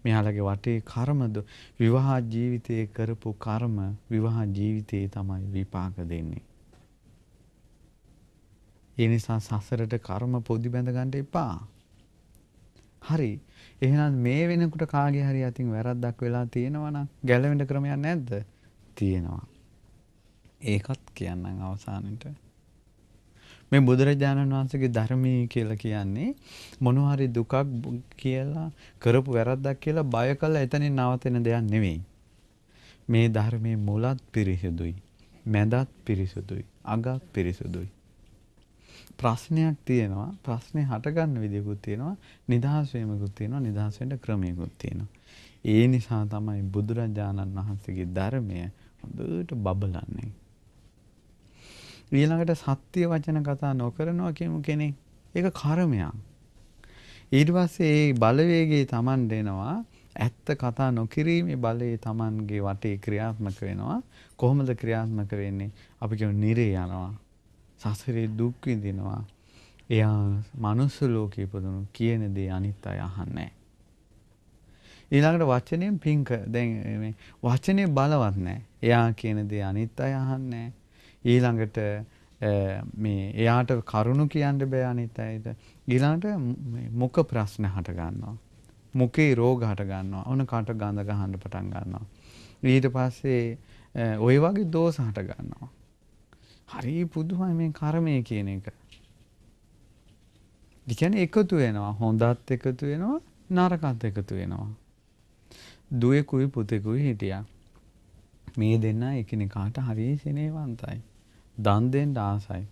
මෙයාලගේ වටේ කර්මද විවාහ ජීවිතයේ කරපු කර්ම විවාහ ජීවිතයේ තමයි විපාක දෙන්නේ. ඒ නිසා සසරට කර්ම පොදි බැඳ ගන්න එපා. හරි. එහෙනම් මේ වෙනකොට කාගේ හරි අතින් වැරද්දක් වෙලා තියෙනවා නම් ගැලවෙන්න ක්‍රමයක් නැද්ද? තියෙනවා. ඒකත් කියන්නම් අවසානෙට. මේ බුදුරජාණන් වහන්සේගේ ධර්මයේ කියලා කියන්නේ මොනවා හරි දුකක් කියලා කරපු වැරද්දක් කියලා බය කළා එතනින් නවතින දෙයක් නෙවෙයි. මේ ධර්මයේ මුලත් පිරිසුදුයි. මැදත් පිරිසුදුයි. අගත් පිරිසුදුයි. ප්‍රශ්නයක් තියෙනවා ප්‍රශ්නේ හටගන්න විදිහකුත් තියෙනවා නිදහස් වීමකුත් තියෙනවා නිදහස් වෙන්න ක්‍රමයකුත් තියෙනවා ඒ නිසා තමයි බුදුරජාණන් වහන්සේගේ ධර්මය හොඳට බබලන්නේ ඊළඟට සත්‍ය වචන කතා නොකරනවා කියමු කෙනෙක් ඒක කර්මයක් ඊට පස්සේ ඒ බලවේගය Taman දෙනවා ඇත්ත කතා නොකිරීමේ බලය Tamanගේ වටේ ක්‍රියාත්මක වෙනවා කොහොමද ක්‍රියාත්මක වෙන්නේ අපි කියමු නිරේ යනවා සසරේ දුක් විඳිනවා. එයා මනුස්ස ලෝකේ ඉපදුණු කියන දේ අනිත් අය අහන්නේ නැහැ. ඊළඟට වචනයෙන් පිංක දැන් මේ වචනේ බලවත් නැහැ. එයා කියන දේ අනිත් අය අහන්නේ නැහැ. ඊළඟට මේ එයාට කරුණු කියන්න බෑ අනිත් අයට. ඊළඟට මුඛ ප්‍රශ්න හට ගන්නවා. මුඛේ රෝග හට ගන්නවා. ඔන්න කට ගඳ ගහන්න පටන් ගන්නවා. ඊට පස්සේ ওই වගේ දෝෂ හට ගන්නවා. හරි පුදුමයි මේ කර්මය කියන එක. ඒ කියන්නේ එකතු වෙනවා. හොඳත් එකතු වෙනවා, නරකත් එකතු වෙනවා. දුවේකුයි පුතේකුයි හිටියා. මේ දෙන්න එකිනෙකාට හරි සෙනෙවන්තයි. දන් දෙන්න ආසයි.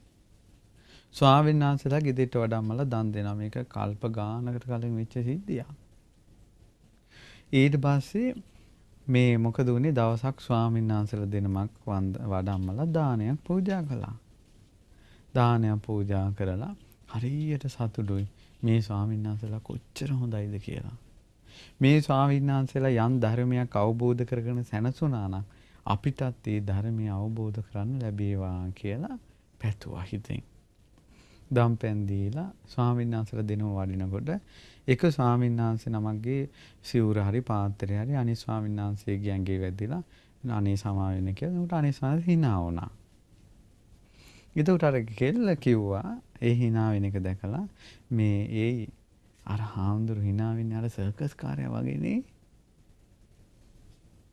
ස්වාමීන් වහන්සේලා ගෙදෙට්ට වඩම්මලා දන් දෙනවා. මේක කල්ප ගානකට කලින් වෙච්ච සිද්ධියක්. ඊට පස්සේ මේ මොකද වුනේ දවසක් ස්වාමීන් වහන්සේලා දෙනමක් වඩම්මලා දානයක් පූජා කළා. දානයක් පූජා කරලා හරියට සතුටුයි මේ ස්වාමීන් වහන්සේලා කොච්චර හොඳයිද කියලා. මේ ස්වාමීන් වහන්සේලා යම් ධර්මයක් අවබෝධ කරගෙන සැනසුණා නම් අපිටත් ඒ ධර්මය අවබෝධ කරන්න ලැබේවා කියලා පැතුවා හිතෙන්. දම් පැන් දීලා ස්වාමීන් වහන්සේලා දෙනව වඩිනකොට එක ස්වාමීන් වහන්සේ නමක්ගේ සිවුර හරි පාත්‍රය හරි අනිත් ස්වාමීන් වහන්සේගේ ඇඟේ වැදිලා අනේ සමා වෙන්න කියලා උට අනේ සමා හිනා වුණා. එතකොට අර කෙල්ල කිව්වා ඒ හිනා වෙන එක දැකලා මේ ඒ අර හාමුදුරු හිනා වෙන්නේ අර සර්කස් කාර්යය වගේනේ.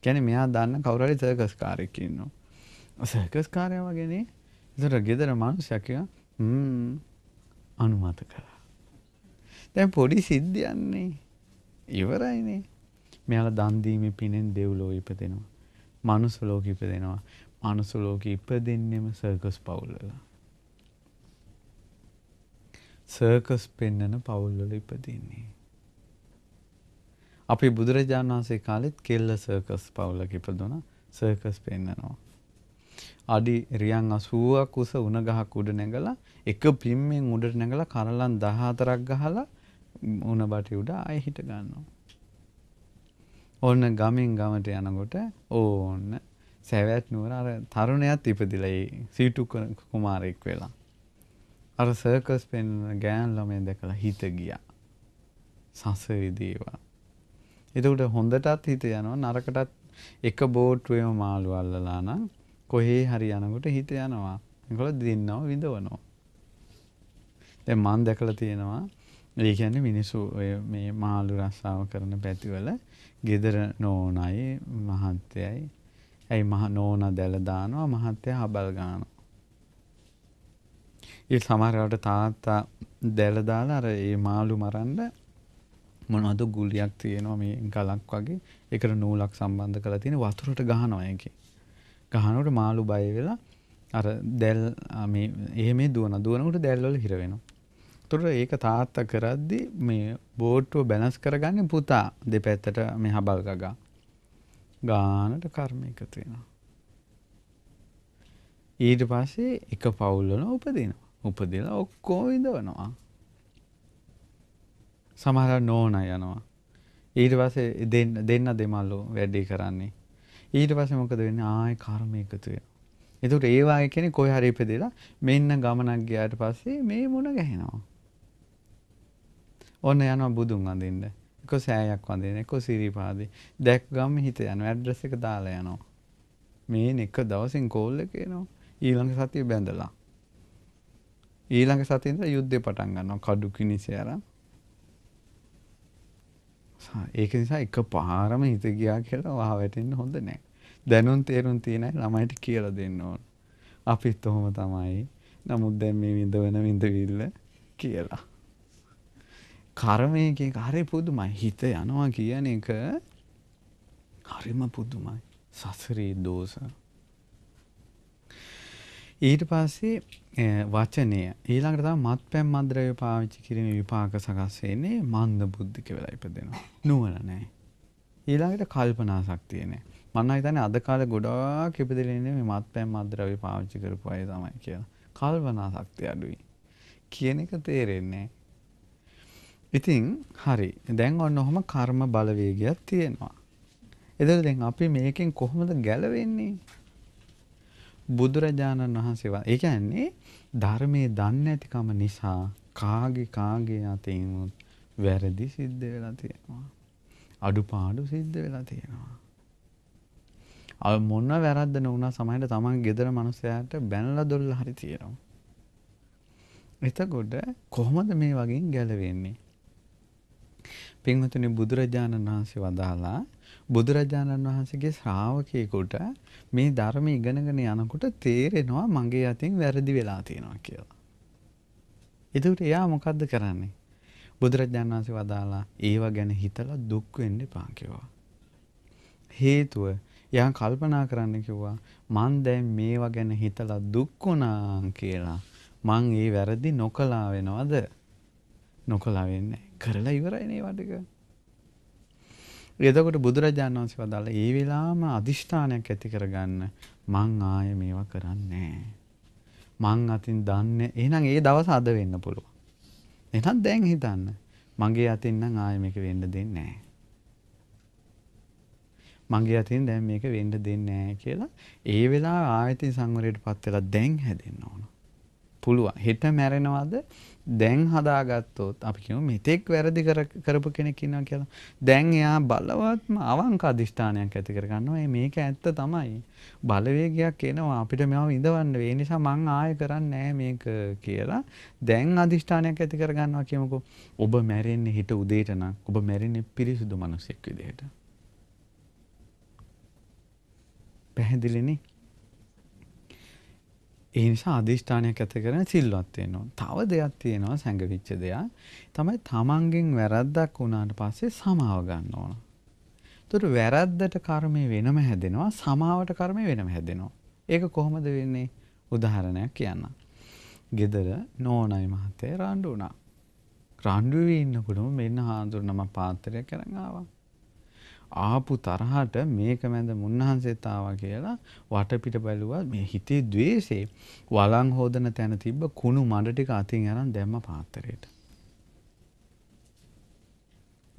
කියන්නේ මෙයා දන්න කවුරු හරි සර්කස් කාර්යෙක් ඉන්නවා. සර්කස් කාර්යය වගේනේ. ඒතර ගෙදර මිනිස්සු කිය හ්ම් අනුමත කරා. දැන් පොඩි සිද්ධියන්නේ ඉවරයිනේ. මෙයාලා දන් දීමේ පිනෙන් දෙව්ලෝ ඉපදෙනවා. මනුස්ස ලෝකෙ ඉපදෙනවා. මනුස්ස ලෝකෙ ඉපදෙන්නෙම සර්කස් පවුල්වල. සර්කස් පෙන්නන පවුල්වල ඉපදින්නේ. අපි බුදුරජාණන් වහන්සේ කාලෙත් කෙල්ල සර්කස් පවුලක ඉපදුණා. සර්කස් පෙන්නනවා. අඩි රියන් 80ක් උස උණ ගහක් උඩ නැගලා එක පිම්මෙන් උඩට නැගලා කරලන් 14ක් ගහලා උණ බටි උඩ ආයෙ හිට ගන්නවා. ඕන්න ගමින් ගමට යනකොට ඕන්න සැවැත් නුවර අර තරුණයත් ඉපදිලා ඒ සීටු කුමාරයෙක් වෙලා. අර සර්කස් පෙන්වන ගෑන් ළමයා දැකලා හිත ගියා. සසවිදීවා. එතකොට හොඳටත් හිත යනවා නරකටත් එක බෝට්ටුවේම මාළු අල්ලලා නම් කොහේ හරි යනකොට හිත යනවා. ඒකල දිනනවා විඳවනවා. දැන් මම දැකලා තියෙනවා ඒ කියන්නේ මිනිස්සු ඔය මේ මාළු රස්සාව කරන පැතිවල ගෙදර නෝනයි මහත්තයයි ඇයි මහ නෝනා දැල දානවා මහත්තයා හබල් ගන්නවා. ඒ සමහරවට තාත්තා දැල දාලා අර ඒ මාළු මරන්න මොනවද ගුලියක් තියෙනවා මේ ගලක් වගේ ඒකට නූලක් සම්බන්ධ කරලා තියෙන වතුරට ගහනවා ඒකේ. ගහනකොට මාළු බය වෙලා අර දැල් මේ එහෙම දුවන දුවනකොට දැල්වල හිර වෙනවා. එතකොට ඒක තාත්තා කරද්දි මේ බෝට්ටුව බැලන්ස් කරගන්නේ පුතා දෙපැත්තට මේ හබල් ගගා. ගානට කර්ම එකතු වෙනවා. ඊට පස්සේ එක පවුල්වල උපදිනවා. උපදිලා ඔක්කොම ඉඳවනවා. සමහර නෝනා යනවා. ඊට පස්සේ දෙන්න දෙන්න දෙමල්ලෝ වැඩි කරන්නේ. ඊට පස්සේ මොකද වෙන්නේ ආයෙ කර්ම එකතු වෙනවා. ඒකට ඒ වාගේ කෙනෙක් කොහේ හරි ඉපදෙලා මෙන්න ගමනක් ගියාට පස්සේ මේ මුණ ගැහෙනවා. ඔන්න යනවා බුදුන් අඳින්න. එක සෑයක් වඳින, එක සිරිපාදේ. දැක් ගම හිත යනවා. ඇඩ්‍රස් එක දාලා යනවා. මේ එක දවසින් කෝල් එක එනවා. ඊළඟ සතිය බැඳලා. ඊළඟ සතියේ ඉඳලා යුද්ධේ පටන් ගන්නවා කඩු කිනිසේ අරන්. ඒක නිසා එකපාරම හිත ගියා කියලා වහ වැටෙන්න හොඳ නැහැ. දැනුම් තේරුම් තියෙනයි ළමයිට කියලා දෙන්න ඕන. අපිත් ඔහොම තමයි. නමුත් දැන් මේ විඳවන විඳවිල්ල කියලා. කර්මය කියන හරි පුදුමයි. හිත යනවා කියන එක හරිම පුදුමයි. සසරේ දෝෂ. ඊට පස්සේ වචනය ඊළඟට තම මත්පැම් මද්‍රව්‍ය පාවිච්චි කිරීම විපාක සකස් වෙන්නේ මන්ද බුද්ධික වෙලා ඉපදෙනවා. නුවණ නැහැ. ඊළඟට කල්පනා ශක්තිය නැහැ. මම හිතන්නේ අද කාලේ ගොඩාක් ඉපදෙලින්නේ මේ මත්පැන් මත්ද්‍රව්‍ය පාවිච්චි කරපු අය තමයි කියලා. කල්පනා ශක්තිය අඩුයි කියන එක තේරෙන්නේ ඉතින් හරි. දැන් ඔන්න ඔහම කර්ම බලවේගයක් තියෙනවා. එතකොට දැන් අපි මේකෙන් කොහොමද ගැලවෙන්නේ? බුදුරජාණන් වහන්සේ ඒ කියන්නේ ධර්මයේ දන්නේ නැතිකම නිසා කාගේ කාගේ අතින් වැරදි සිද්ධ වෙලා තියෙනවා. අඩුපාඩු සිද්ධ වෙලා තියෙනවා. අව මොන වැරද්ද නොවුණා සමහරට තමන් ගෙදර මිනිස්සයාට බැනලා දොල්ලා හරි තියෙනවා. එතකොට කොහොමද මේ වගේ ගැලවෙන්නේ? පින්වතුනි බුදුරජාණන් වහන්සේ වදාලා බුදුරජාණන් වහන්සේගේ ශ්‍රාවකයෙකුට මේ ධර්ම ඉගෙනගෙන යනකොට තේරෙනවා මගේ අතින් වැරදි වෙලා තියෙනවා කියලා. එතකොට එයා මොකද්ද කරන්නේ? බුදුරජාණන් වහන්සේ වදාලා ඒව ගැන හිතලා දුක් වෙන්න එපා කිව්වා. හේතුව එයා කල්පනා කරන්න කිව්වා මං දැන් මේවා ගැන හිතලා දුක් වුණා කියලා. මං ඒ වැරදි නොකලා වෙනවද? නොකලා වෙන්නේ කරලා ඉවරයිනේ වඩක. එතකොට බුදුරජාණන් වහන්සේ වදාළ ඒ වෙලාවම අදිෂ්ඨානයක් ඇති කරගන්න මං ආය මේවා කරන්නේ මං අතින් දන්නේ එහෙනම් ඒ දවස අද වෙන්න පුළුවන්. එහෙනම් දැන් හිතන්න මගේ අතින් නම් ආය මේක වෙන්න දෙන්නේ නැහැ. මගේ අතින් දැන් මේක වෙන්න දෙන්නේ නැහැ කියලා ඒ වෙලාව ආයතන සංවරයට පත් වෙලා දැන් හැදෙන්න ඕන. පුළුවන්. හෙට මැරෙනවද? දැන් හදාගත්තොත් අපි කියමු මෙතෙක් වැරදි කරපු කෙනෙක් ඉන්නවා කියලා. දැන් එයා බලවත්ම අවංක අදිෂ්ඨානයක් ඇති කර ගන්නවා. මේක ඇත්ත තමයි. බලවේගයක් එනවා. අපිට මේව ඉඳවන්න වෙයි. නිසා මං ආයෙ කරන්නේ මේක කියලා. දැන් අදිෂ්ඨානයක් ඇති කර ගන්නවා කියමුකෝ. ඔබ මැරෙන්නේ හිට උදේට නම් ඔබ මැරෙන්නේ පිරිසුදු මිනිසෙක් විදිහට. පැහැදිලිනේ. ඒ නිසා අදිෂ්ඨානයක් ඇත කරන සිල්වත් වෙන්න ඕන. තව දෙයක් තියෙනවා සැඟවිච්ච දෙයක්. තමයි තමන්ගෙන් වැරද්දක් වුණාට පස්සේ සමාව ගන්න ඕන. ඒතර වැරද්දට කර්මය වෙනම හැදෙනවා, සමාවට කර්මය වෙනම හැදෙනවා. ඒක කොහොමද වෙන්නේ? උදාහරණයක් කියන්න. gedara නෝනායි මහත්තයා රාණ්ඩු වුණා. රාණ්ඩු වෙන්නකොටම මෙන්න හාඳුනම පාත්‍රයක් අරන් ආවා. ආපු තරහට මේක මැද මුන්නහන්සෙත් ආවා කියලා වටපිට බැලුවා මේ හිතේ द्वේෂේ වළං හොදන තැන තිබ්බ කුණු මඩ ටික අතින් අරන් දැම්ම පාත්‍රයට.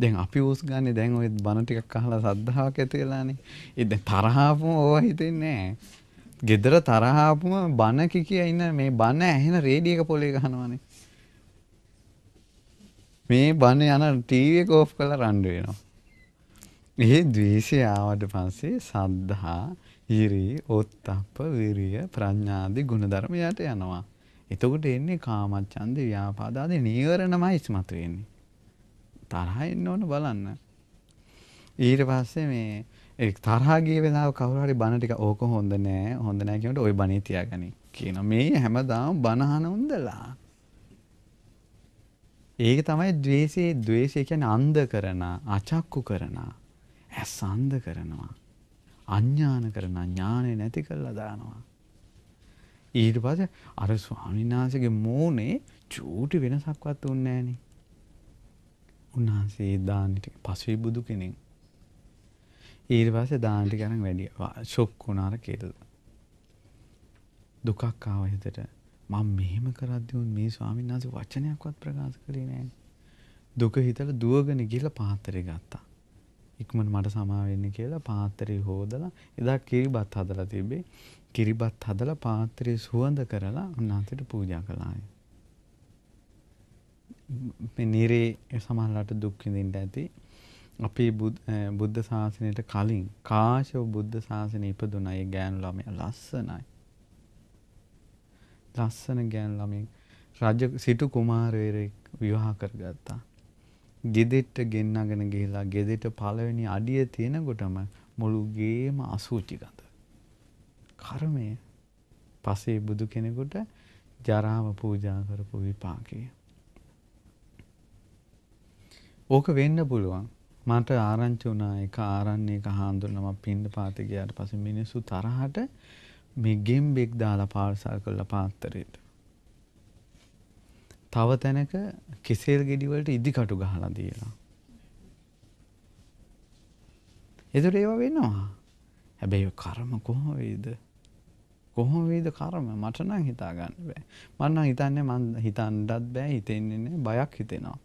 දැන් අපි උස් ගන්නේ දැන් ওই බන ටිකක් අහලා සද්ධාාවක් ඇති වෙලානේ. ඒ දැන් තරහාපම ඕවා හිතෙන්නේ නැහැ. gedara තරහාපම බන කිකිය ඉන්න මේ බන ඇහෙන රේඩියක පොලේ ගහනවානේ. මේ බන යන ටීවී එක ඕෆ් කරලා රණ්ඩු වෙනවා. ඒ ද්වේෂය ආවට පස්සේ සද්ධා, හිරි, ඔත්තප්ප, විරිය, ප්‍රඥාදී ගුණධර්ම යට යනවා. එතකොට එන්නේ කාමච්ඡන්ද, ව්‍යාපාදාදී නීවරණමයි ඉස්මතු වෙන්නේ. තරහ එන්න ඕන බලන්න. ඊට පස්සේ මේ ඒ තරහ ගිය වෙලාව කවුරු හරි බන ටික ඕක හොඳ නෑ, හොඳ නෑ කියනකොට ওই බණේ තියාගනි. කියන මේ හැමදාම බන අහන උන්දලා. ඒක තමයි ද්වේෂයේ ද්වේෂය කියන්නේ අන්ධ කරන, අචක්කු කරන. ඇස් අන්ධ කරනවා. අඥාන කරන ඥානය නැති කරලා දානවා. ඊට පස්සේ අර ස්වාමීන් වහන්සේගේ මූණේ චූටි වෙනසක්වත් උන්නේ නැහනේ. උන්වහන්සේ දානි ටික පස්සේ බුදු කෙනෙක්. ඊට පස්සේ දානි ටික අරන් වැඩි ෂොක් වුණා අර කෙල්ල. දුකක් ආව හිතට. මම මෙහෙම කරද්දී උන් මේ ස්වාමීන් වහන්සේ වචනයක්වත් ප්‍රකාශ කරේ නැහැ. දුක හිතලා දුවගෙන ගිහලා පාත්‍රය ගත්තා. ඉක්මන මට සමාවෙන්න කියලා පාතරය හෝදලා එදා කිරිබත් හදලා තිබේ කිරිබත් හදලා පාතරය සුවඳ කරලා උන්නාන්සට පූජා කළාය. නිරේ සමහලට දුක්කිඳින්ට ඇති අපේ බුද්ධ ශාසනයට කලින් කාශව බුද්ධ ශාසනය ඉපදුනයි ගෑන් ළමය ලස්සනයි. ලස්සන ගෑන් ළමින් රජ සිටු කුමාරවරෙක් විවාහ කරගත්තා. ගෙදෙට්ට ගෙන්නගෙන ගිහිලා ගෙදෙට පළවෙනි අඩිය තියෙනකොටම මුළු ගේම අසූචි ගඳ. කර්මය පසේ බුදු කෙනෙකුට ජරාව පූජා කරපු විපාකය. ඕක වෙන්න පුළුවන්. මට ආරංචි වුණා එක ආරණ්‍යයක හාමුදුරනම පින්ඳ පාත ගියාට පස්සේ මිනිස්සු තරහට මේ ගෙම්බෙක් දාලා පාර්සල් කරලා පාත්තරේට. තව තැනක කෙසේල් ගෙඩිවලට ඉදිකටු ගහලා දීලා. එතකොට ඒවා වෙනවා. හැබැයි කර්ම කොහොම වේද? කොහොම වේද කර්ම? මට නම් හිතා ගන්න බෑ. මම නම් හිතන්නේ මම හිතන්නත් බෑ, හිතෙන්නේ නෑ, බයක් හිතෙනවා.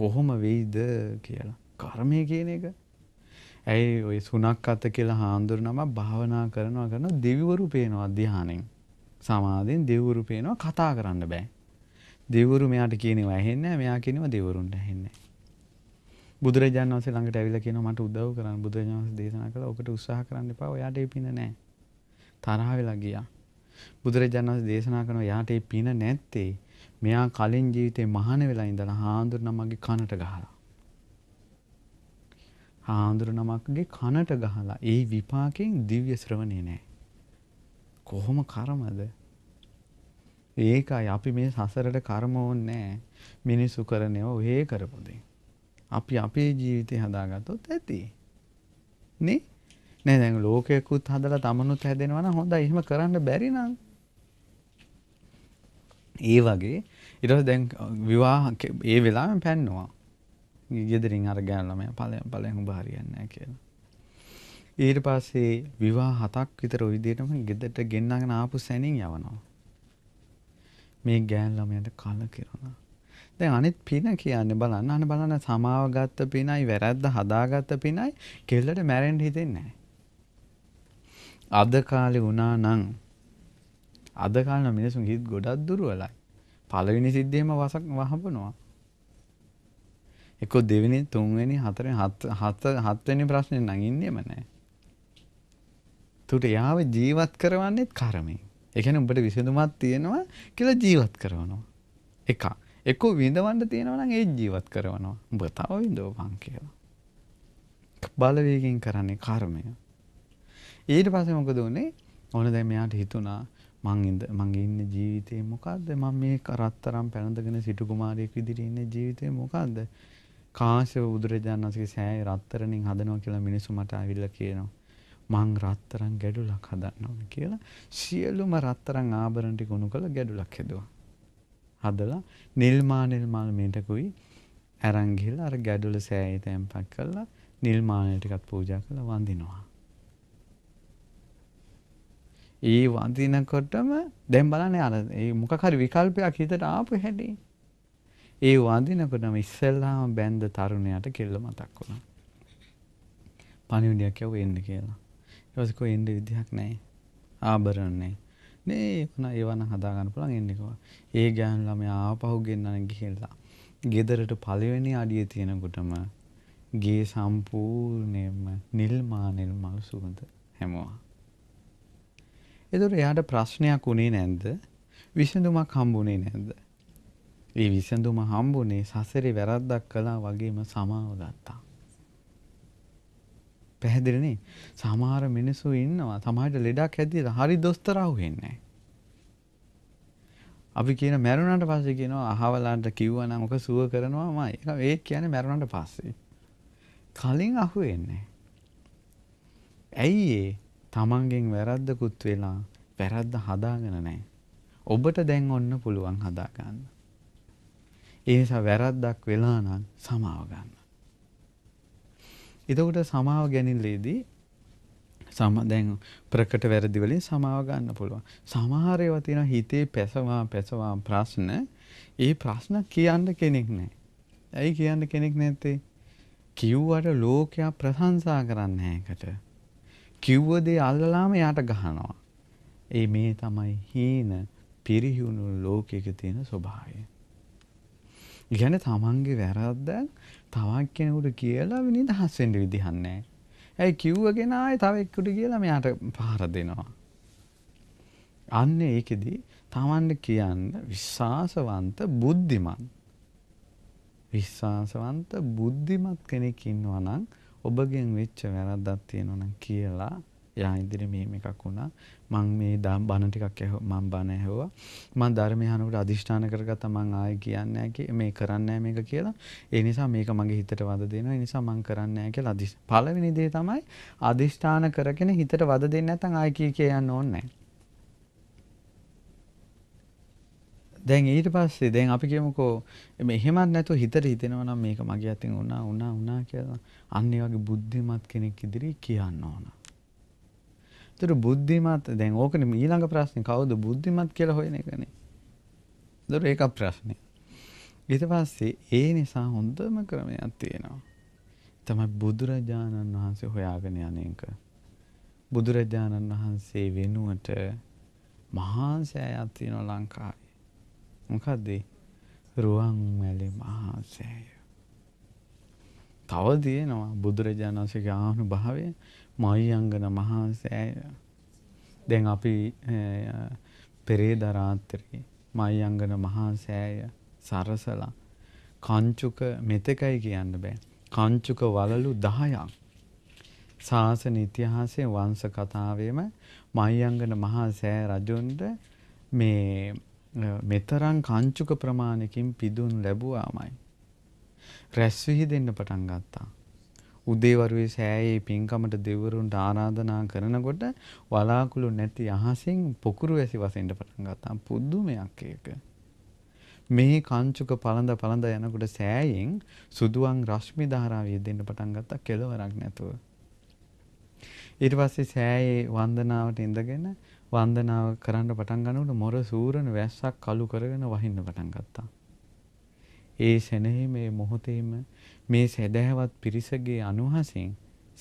කොහොම වෙයිද කියලා. කර්මය කියන එක ඇයි ඔය සුනක් අත කියලා හාමුදුරනම භාවනා කරනවා කරන දෙවිවරු පේනවා ධ්‍යානෙන්. සමාධියෙන් දෙවිවරු පේනවා කතා කරන්න බෑ. දෙවරු මෙයාට කියනවා ඇහෙන්නේ මෙයා කියනවා දෙවරුන්ට ඇහෙන්නේ බුදුරජාණන් වහන්සේ ළඟට ඇවිල්ලා කියනවා මට උදව් කරන්න බුදුරජාණන් වහන්සේ දේශනා කළා ඔකට උත්සාහ කරන්න එපා ඔයාට ඒ පින නැහැ තරහ වෙලා ගියා බුදුරජාණන් වහන්සේ දේශනා කරනවා යාට ඒ පින නැත්තේ මෙයා කලින් ජීවිතේ මහාන වෙලා ඉඳලා හාඳුර නමගේ කනට ගහලා හාඳුර නමකගේ කනට ගහලා ඒ විපාකයෙන් දිව්‍ය ශ්‍රවණේ නැහැ කොහොම karmaද ඒකයි අපි මේ සසරට කර්ම ඕනේ මිනිසු කරනව ඔහේ කරපු දේ. අපි අපේ ජීවිතේ හදාගත්තොත් ඇති. නේ? නෑ දැන් ලෝකයකුත් හදලා තමනුත් හැදෙනවා නම් හොඳයි. එහෙම කරන්න බැරි නම් ඒ වගේ ඊට පස්සේ දැන් විවාහ ඒ වෙලාවෙම පැන්නවා. ගෙදරින් අර ගෑන ළමයා පළයන් පළයන් උඹ හරියන්නේ නැහැ කියලා. ඊට පස්සේ විවාහ හතක් විතර ওই විදිහටම ගෙදරට ගෙන්නගෙන ආපු සැනින් යවනවා. මේ ගෑන් ළමයට කල කරනවා. දැන් අනිත් පින කියන්නේ බලන්න අනේ බලන්න සමාව ගත්ත පිනයි වැරද්ද හදාගත්ත පිනයි කෙල්ලට මැරෙන්න හිතෙන්නේ නැහැ. අද කාලේ වුණා නම් අද කාලේ මිනිසුන් හිත ගොඩක් දුරවලයි. පළවෙනි සිද්ධියම වසක් වහපනවා. එක්කෝ දෙවෙනි තුන්වෙනි හතරවෙනි හත හත්වෙනි ප්‍රශ්නේ නම් ඉන්නේම නැහැ. තුට යාව ජීවත් කරවන්නේත් කර්මයෙන්. එකන උඹට විසඳුමත් තියෙනවා කියලා ජීවත් කරවනවා. එක එක විඳවන්න තියෙනවනම් ඒ ජීවත් කරවනවා උඹ තව විඳෝපන් කියලා. බලවේගෙන් කරන්නේ කර්මය. ඊට පස්සේ මොකද උනේ? ඕන දැන් මෙයාට හිතුණා මං ඉඳ මගේ ඉන්න ජීවිතේ මොකද්ද මම මේ කරත්තරම් පැනඳගෙන සිටු කුමාරයෙක් විදිහට ඉන්න ජීවිතේ මොකද්ද කාශ්‍යප බුදුරජාණන් වහන්සේගේ සෑය රත්තරණින් හදනවා කියලා මිනිස්සු මට ආවිල්ලා කියනවා මං රත්තරන් ගැඩුලක් හදන්න ඕන කියලා සියලුම රත්තරන් ආභරණ ටික උණු කරලා ගැඩුලක් හදුවා. හදලා නිල්මා නිල්මාල් මේටකුයි අරන් ගිහලා අර ගැඩුල සෑයේ තැම්පත් කරලා නිල්මාල් ටිකත් පූජා කරලා වඳිනවා. ඒ වඳිනකොටම දැන් බලන්න අර ඒ මොකක් හරි විකල්පයක් හිතට ආපු හැටි. ඒ වඳිනකොටම ඉස්සෙල්ලාම බැන්ද තරුණයාට කෙල්ල මතක් වුණා. පණිවිඩයක් යව එන්න කියලා. ඒවසකෝ එන්න විදිහක් නැහැ. ආභරණ නැහැ. නේ වුණා ඒවනම් හදාගන්න පුළුවන් එන්නකෝ. ඒ ගෑනු ළමයා ආපහු ගෙන්නන ගිහිල්ලා. ගෙදරට පළවෙනි අඩිය තියෙනකොටම ගේ සම්පූර්ණයෙන්ම නිල්මා නිල්මල් සුවඳ හැමවා. එතකොට එයාට ප්‍රශ්නයක් උනේ නැද්ද? විසඳුමක් හම්බුනේ නැද්ද? ඒ විසඳුම හම්බුනේ සසරේ වැරද්දක් කළා වගේම සමාව ගත්තා. පැහැදිලිනේ සමහර මිනිස්සු ඉන්නවා සමහරට ලෙඩක් හැදිලා හරි දොස්තර අහුවෙන්නේ අපි කියන මැරුණාට පස්සේ කියනවා අහවලන්ට කිව්වනම් ඔක සුව කරනවා මම ඒක ඒ කියන්නේ මැරුණාට පස්සේ කලින් අහුවෙන්නේ ඇයි ඒ තමන්ගෙන් වැරද්දකුත් වෙලා වැරද්ද හදාගෙන නැහැ ඔබට දැන් ඔන්න පුළුවන් හදාගන්න ඒ නිසා වැරද්දක් වෙලා නම් සමාව ගන්න එතකොට සමාව ගැනිල්ලේදී සම දැන් ප්‍රකට වැරදි වලින් සමාව ගන්න පුළුවන්. සමහර ඒවා තියෙන හිතේ පැසවා පැසවා ප්‍රශ්න. ඒ ප්‍රශ්න කියන්න කෙනෙක් නැහැ. ඇයි කියන්න කෙනෙක් නැත්තේ? කිව්වට ලෝකයා ප්‍රශංසා කරන්නේ නැහැ ඒකට. කිව්ව දේ අල්ලලාම යාට ගහනවා. ඒ මේ තමයි හීන පිරිහුණු ලෝකයක තියෙන ස්වභාවය. ඉගැන තමන්ගේ වැරද්ද තවක් කෙනෙකුට කියලා නිදහස්සෙන්ට විදිහන්නේ. ඇයි කිව්වගෙනයි තවෙක්කුට කියලා මෙයාට පහර දෙනවා. අන්න ඒකෙදී තමන්ට කියන්න විශ්වාසවන්ත බුද්ධිමන්. විශ්වාසවන්ත බුද්ධිමත් කෙනෙක් ඉන්නවා නම් ඔබගෙන් වෙච්ච වැරද්දක් තියෙනවා නම් කියලා එයා ඉදිරියේ මෙහෙම එකක් වුණා. මං මේ බණ ටිකක් මං බණ ඇහුවා. මං ධර්මය අහනකොට අදිෂ්ඨාන කරගත්තා මං ආයේ කියන්නේ නැහැ මේ කරන්නේ මේක කියලා. ඒ නිසා මේක මගේ හිතට වද දෙනවා. ඒ නිසා මං කරන්නේ නැහැ කියලා අදිෂ්. පළවෙනි දේ තමයි අදිෂ්ඨාන කරගෙන හිතට වද දෙන්නේ නැත්නම් ආයේ කී කිය යන්න ඕනේ නැහැ. දැන් ඊට පස්සේ දැන් අපි කියමුකෝ මෙහෙමත් නැතුව හිතට හිතෙනවා නම් මේක මගේ අතින් වුණා වුණා වුණා කියලා අන්න ඒ වගේ බුද්ධිමත් කෙනෙක් ඉදිරියේ කියන්න ඕන. ඒතර බුද්ධිමත් දැන් ඕකනේ ඊළඟ ප්‍රශ්නේ කවුද බුද්ධිමත් කියලා හොයන එකනේ. ඒතර ඒක ප්‍රශ්නේ. ඊට පස්සේ ඒ නිසා හොඳම ක්‍රමයක් තියෙනවා. තමයි බුදුරජාණන් වහන්සේ හොයාගෙන යන්නේක. බුදුරජාණන් වහන්සේ වෙනුවට මහා සෑයක් තියෙනවා ලංකාවේ. මොකද්ද? රුවන්වැලි මහා සෑය. තව තියෙනවා බුදුරජාණන් වහන්සේගේ ආනුභාවය මහියංගන මහා සෑය. දැන් අපි පෙරේද රාත්‍රියේ මහියංගන මහා සෑය සරසලා කංචුක මෙතකයි කියන්න බෑ. කංචුක වලලු 10ක් ශාසන ඉතිහාසයේ වංශ කතාවේම මහියංගන මහා සෑ රජුන්ට මේ මෙතරම් කංචුක ප්‍රමාණකින් පිදුන් ලැබුවාමයි. රැස් විහිදෙන්න පටන් ගත්තා. උදේවරුේ සෑයේ පින්කමට දෙවරුන්ට ආරාධනා කරනකොට වලාකුළු නැති අහසින් පොකුරු ඇසි වසෙන්ට පටන් ගත්තා. පුදුමයක් ඒක. මේ කංචුක පළඳ පළඳ යනකොට සෑයෙන් සුදුවන් රශ්මි ධාරාවිය දෙන්න පටන් ගත්තා කෙලවරක් නැතුව. ඊට පස්සේ සෑයේ වන්දනාවට ඉඳගෙන වන්දනාව කරන්න පටන් ගන්නකොට මොර සූරණ වැස්සක් කළු කරගෙන වහින්න පටන් ගත්තා. ඒ ශනයේ මේ මොහොතේම මේ සැදැහැවත් පිරිසගේ අනුහසින්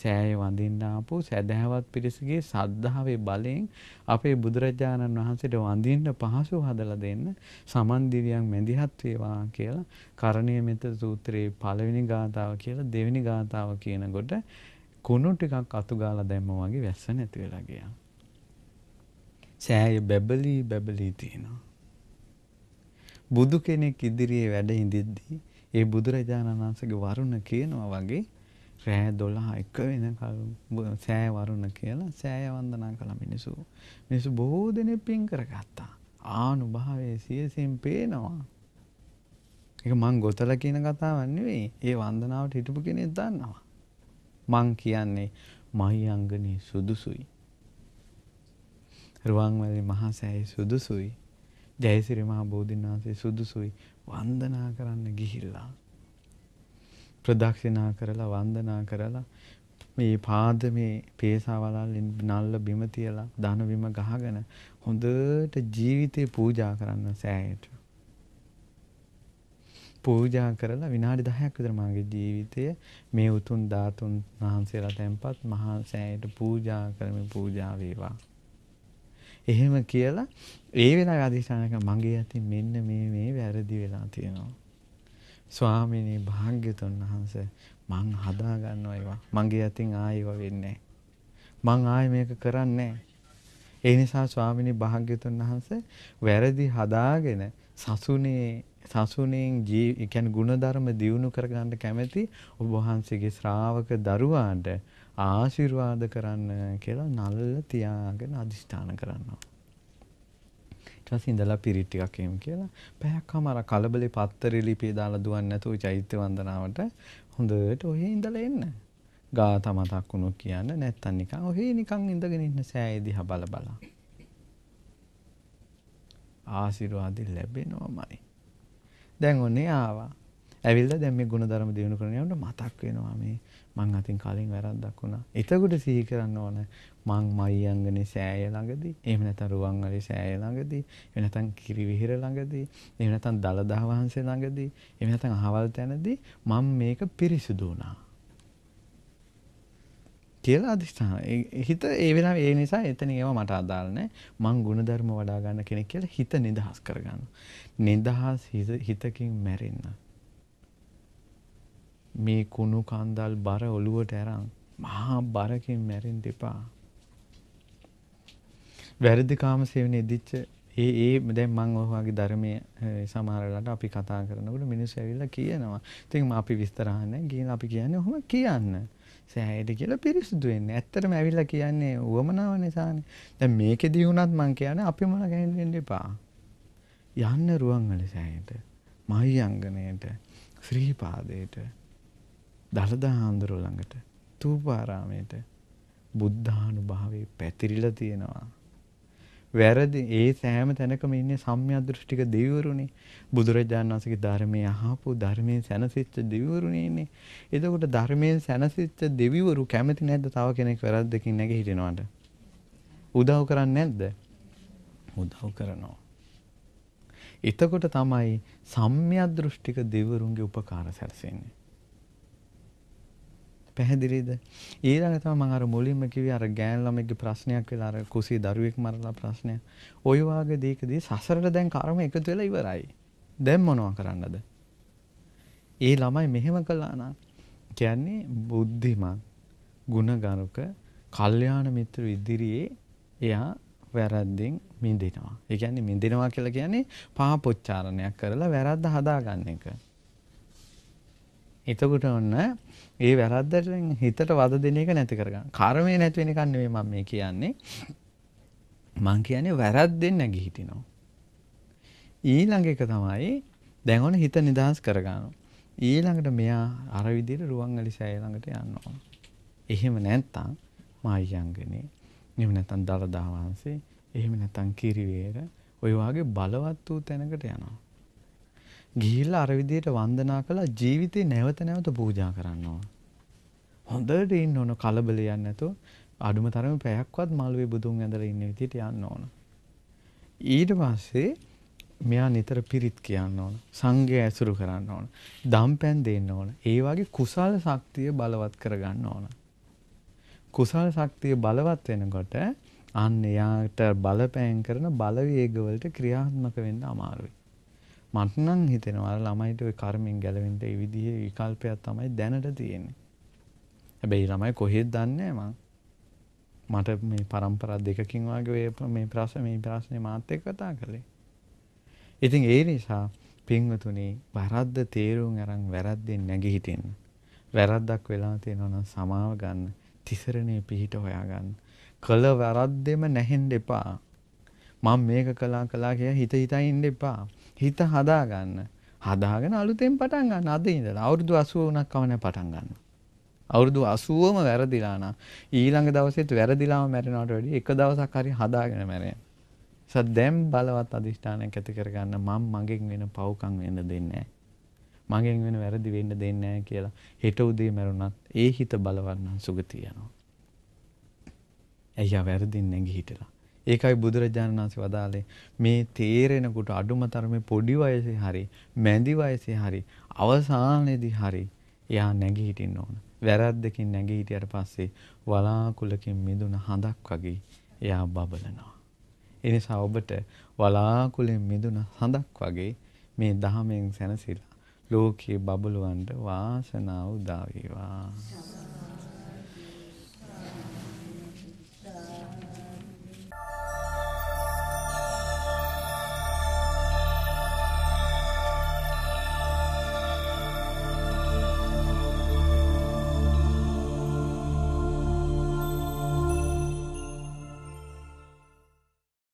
සෑය වඳින්න ආපු සැදැහැවත් පිරිසගේ සද්ධාවේ බලයෙන් අපේ බුදුරජාණන් වහන්සේට වඳින්න පහසු හදලා දෙන්න සමන් දිවියන් මැදිහත් වේවා කියලා කරණීය මෙත සූත්‍රයේ පළවෙනි ගාතාව කියලා දෙවෙනි ගාතාව කියනකොට කුණු ටිකක් අතු ගාලා දැම්ම වගේ වැස්ස නැති වෙලා ගියා. සෑය බැබලි බැබලි තියෙනවා. බුදු කෙනෙක් ඉදිරියේ වැඩ හිඳිද්දී ඒ බුදුරජාණන් වහන්සේගේ වරුණ කියනවා වගේ රෑ 12 එක වෙනකල් සෑ වරුණ කියලා සෑය වන්දනා කළා මිනිස්සු. මිනිස්සු බොහෝ දෙනෙක් පින් කරගත්තා. ආනුභාවයේ සියසින් පේනවා. ඒක මං ගොතලා කියන කතාවක් නෙවෙයි. ඒ වන්දනාවට හිටපු කෙනෙක් දන්නවා. මං කියන්නේ මහියංගනේ සුදුසුයි. රුවන්වැලි මහා සෑය සුදුසුයි. ජයසිරි මහ බෝධින් වහන්සේ සුදුසුයි වන්දනා කරන්න ගිහිල්ලා ප්‍රදක්ෂිනා කරලා වන්දනා කරලා මේ පාදමේ පේසාවලල්ලින් නල්ල බිම තියලා ධන බිම ගහගෙන හොඳට ජීවිතේ පූජා කරන්න සෑයට පූජා කරලා විනාඩි 10ක් විතර මාගේ ජීවිතය මේ උතුම් ධාතුන් වහන්සේලා තැන්පත් මහා සෑයට පූජා කරමින් පූජා වේවා එහෙම කියලා ඒ වෙලාවේ අධිෂ්ඨානක මගේ අතින් මෙන්න මේ මේ වැරදි වෙලා තියෙනවා. ස්වාමීනි භාග්‍යතුන් වහන්සේ මං හදා ගන්නවා ඒවා. මගේ අතින් ආයෙව වෙන්නේ මං ආයෙ මේක කරන්නේ ඒ නිසා ස්වාමීනි භාග්‍යතුන් වහන්සේ වැරදි හදාගෙන සසුනේ සසුනෙන් ජී කියන්නේ ಗುಣධර්ම දියුණු කරගන්න කැමැති ඔබ වහන්සේගේ ශ්‍රාවක දරුවාන්ට ආශිර්වාද කරන්න කියලා නළල තියාගෙන අදිෂ්ඨාන කරනවා. ඊට පස්සේ ඉඳලා පිරිත් ටිකක් එමු කියලා පැයක් හමාර කලබලේ පත්තරේ ලිපිය දාලා දුවන්නේ නැතුව චෛත්‍ය වන්දනාවට හොඳට ඔහේ ඉඳලා එන්න. ගාත මතක් වුණොත් කියන්න නැත්තම් නිකන් ඔහේ නිකන් ඉඳගෙන ඉන්න සෑයේ දිහා බල බල. ආශිර්වාද ලැබෙනවමයි. දැන් ඔන්නේ ආවා. ඇවිල්ලා දැන් මේ ಗುಣධර්ම දිනු කරන යනකොට මතක් වෙනවා මේ මං අතින් කලින් වැරද්දක් වුණා. එතකොට සිහි කරන්න ඕන මං මයිංගනේ සෑය ළඟදී, එහෙම නැත්නම් රුවන්වැලි සෑය ළඟදී, එහෙම නැත්නම් කිරිවිහිර ළඟදී, එහෙම නැත්නම් දලදා වහන්සේ ළඟදී, එහෙම නැත්නම් අහවල් තැනදී මම මේක පිරිසුදු වුණා. කියලා අධිෂ්ඨාන හිත ඒ වෙලාව ඒ නිසා එතන ඒව මට අදාළ නැහැ මං ಗುಣධර්ම වඩා ගන්න කෙනෙක් කියලා හිත නිදහස් කරගන්න නිදහස් හිතකින් මැරෙන්න මේ කුණු කන්දල් බර ඔළුවට ඇරන් මහා බරකින් මැරෙන් දෙපා. වැරදිකාම සෙවනේ දිච්ච ඒ ඒ දැන් මම ඔහුගේ ධර්මයේ සමහරලාට අපි කතා කරනකොට මිනිස්සු ඇවිල්ලා කියනවා. ඉතින් අපි විස්තර අහන්නේ ගිහින් අපි කියන්නේ ඔහොම කියන්න. සෑහෙද කියලා පිරිසුදු වෙන්න. ඇත්තටම ඇවිල්ලා කියන්නේ උවමනාව නිසානේ. දැන් මේකෙදී වුණත් මම කියන්නේ අපි මොන ගැහෙන්න එපා. යන්න රුවන්වැලි සෑයට, මහියංගණයට, ශ්‍රීපාදයට දළදා හාමුදුරුවෝ ළඟට තූපාරාමයට බුද්ධානුභාවයේ පැතිරිලා තියෙනවා. වැරදි ඒ සෑම තැනකම ඉන්නේ සම්මියදෘෂ්ටික දෙවිවරුනේ. බුදුරජාණන් වහන්සේගේ ධර්මයේ අහපු ධර්මයෙන් සැනසෙච්ච දෙවිවරුනේ ඉන්නේ. එතකොට ධර්මයෙන් සැනසෙච්ච දෙවිවරු කැමති නැද්ද තව කෙනෙක් වැරද්දකින් නැගිටිනවට? උදව් කරන්නේ නැද්ද? උදව් කරනවා. එතකොට තමයි සම්මියදෘෂ්ටික දෙවිවරුන්ගේ උපකාර සැරසෙන්නේ. පැහැදිලිද ඊළඟ තමයි මම අර මුලින්ම කිව්වේ අර ගෑන් ළමෙක්ගේ ප්‍රශ්නයක් වෙලා අර කුසී දරුවෙක් මරලා ප්‍රශ්නයක් ওই වාගේ දීකදී සසරට දැන් කර්ම එකතු වෙලා ඉවරයි දැන් මොනවා කරන්නද ඒ ළමයි මෙහෙම කළා නම් කියන්නේ බුද්ධිමත් ගුණගරුක කල්යාණ මිත්‍ර ඉදිරියේ එයා වැරද්දෙන් මිදෙනවා. ඒ කියන්නේ මිදෙනවා කියලා කියන්නේ පාපොච්චාරණයක් කරලා වැරද්ද හදාගන්න එක. එතකොට ඔන්න ඒ වැරද්දට හිතට වද දෙන එක නැති කරගන්න. කර්මය නැති වෙන එක නෙමෙයි මම මේ කියන්නේ. මං කියන්නේ වැරද්දෙන් නැගී හිටිනවා. ඊළඟ එක තමයි දැන් ඔන්න හිත නිදහස් කරගන්නවා. ඊළඟට මෙයා අර විදිහට රුවන්වැලි සෑය ළඟට යනවා. එහෙම නැත්තම් මායියංගනේ. එහෙම නැත්තම් දලදා වහන්සේ. එහෙම නැත්තම් කිරිවේර. ඔය වගේ බලවත් වූ තැනකට යනවා. ගිහිල්ලා අර විදියට වන්දනා කළා ජීවිතේ නැවත නැවත පූජා කරනවා. හොඳට ඉන්න ඕන කලබල යන්නේ නැතුව අඩුම තරමේ පැයක්වත් මළුවේ බුදුන් ඇඳලා ඉන්න විදියට යන්න ඕන. ඊට පස්සේ මෙයා නිතර පිරිත් කියන්න ඕන. සංඝය ඇසුරු කරන්න ඕන. දම්පැන් දෙන්න ඕන. ඒ වගේ කුසල ශක්තිය බලවත් කරගන්න ඕන. කුසල ශක්තිය බලවත් වෙනකොට අන්න එයාට බලපෑම් කරන බලවේග වලට ක්‍රියාත්මක වෙන්න අමාරුයි. මට නම් හිතෙනවා ළමයිට ওই කර්මෙන් ගැලවෙන්න ඒ විදිහේ විකල්පයක් තමයි දැනට තියෙන්නේ. හැබැයි ළමයි කොහෙද දන්නේ මං. මට මේ પરම්පරා දෙකකින් වාගේ මේ ප්‍රශ්න මේ ප්‍රශ්නේ මාත් එක්ක කතා කළේ. ඉතින් ඒ නිසා පින්වතුනි වැරද්ද තේරුම් අරන් වැරද්දෙන් නැගී හිටින්න. වැරද්දක් වෙලා තියෙනවා නම් සමාව ගන්න. තිසරණේ පිහිට හොයා ගන්න. කළ වැරද්දෙම නැහෙන්න එපා. මම මේක කළා කළා කියලා හිත හිතා ඉන්න එපා. හිත හදාගන්න. හදාගෙන අලුතෙන් පටන් ගන්න. අද ඉඳලා අවුරුදු 80 වුණක් කවනේ පටන් ගන්න. අවුරුදු 80ම වැරදිලා නම් ඊළඟ දවසෙත් වැරදිලාම මැරෙනවට වැඩිය එක දවසක් හරි හදාගෙන මැරෙන්න. ඒසත් දැන් බලවත් අදිෂ්ඨානයක් ඇති කරගන්න මම මගෙන් වෙන පව්කම් වෙන්න දෙන්නේ මගෙන් වෙන වැරදි වෙන්න දෙන්නේ කියලා හෙට උදේ මැරුණත් ඒ හිත බලවන්න සුගතිය යනවා. එයා වැරදින් නැගී හිටලා ඒකයි බුදුරජාණන් වහන්සේ වදාළේ මේ තේරෙනකොට අඩුම තරමේ පොඩි වයසේ හරි මැදි වයසේ හරි අවසානයේදී හරි එයා නැගී හිටින්න ඕන. වැරද්දකින් නැගී හිටියට පස්සේ වලාකුලකින් මිදුන හඳක් වගේ එයා බබලනවා. ඒ නිසා ඔබට වලාකුලෙන් මිදුන හඳක් වගේ මේ දහමෙන් සැනසෙලා ලෝකයේ බබලවන්න වාසනාව උදා වේවා.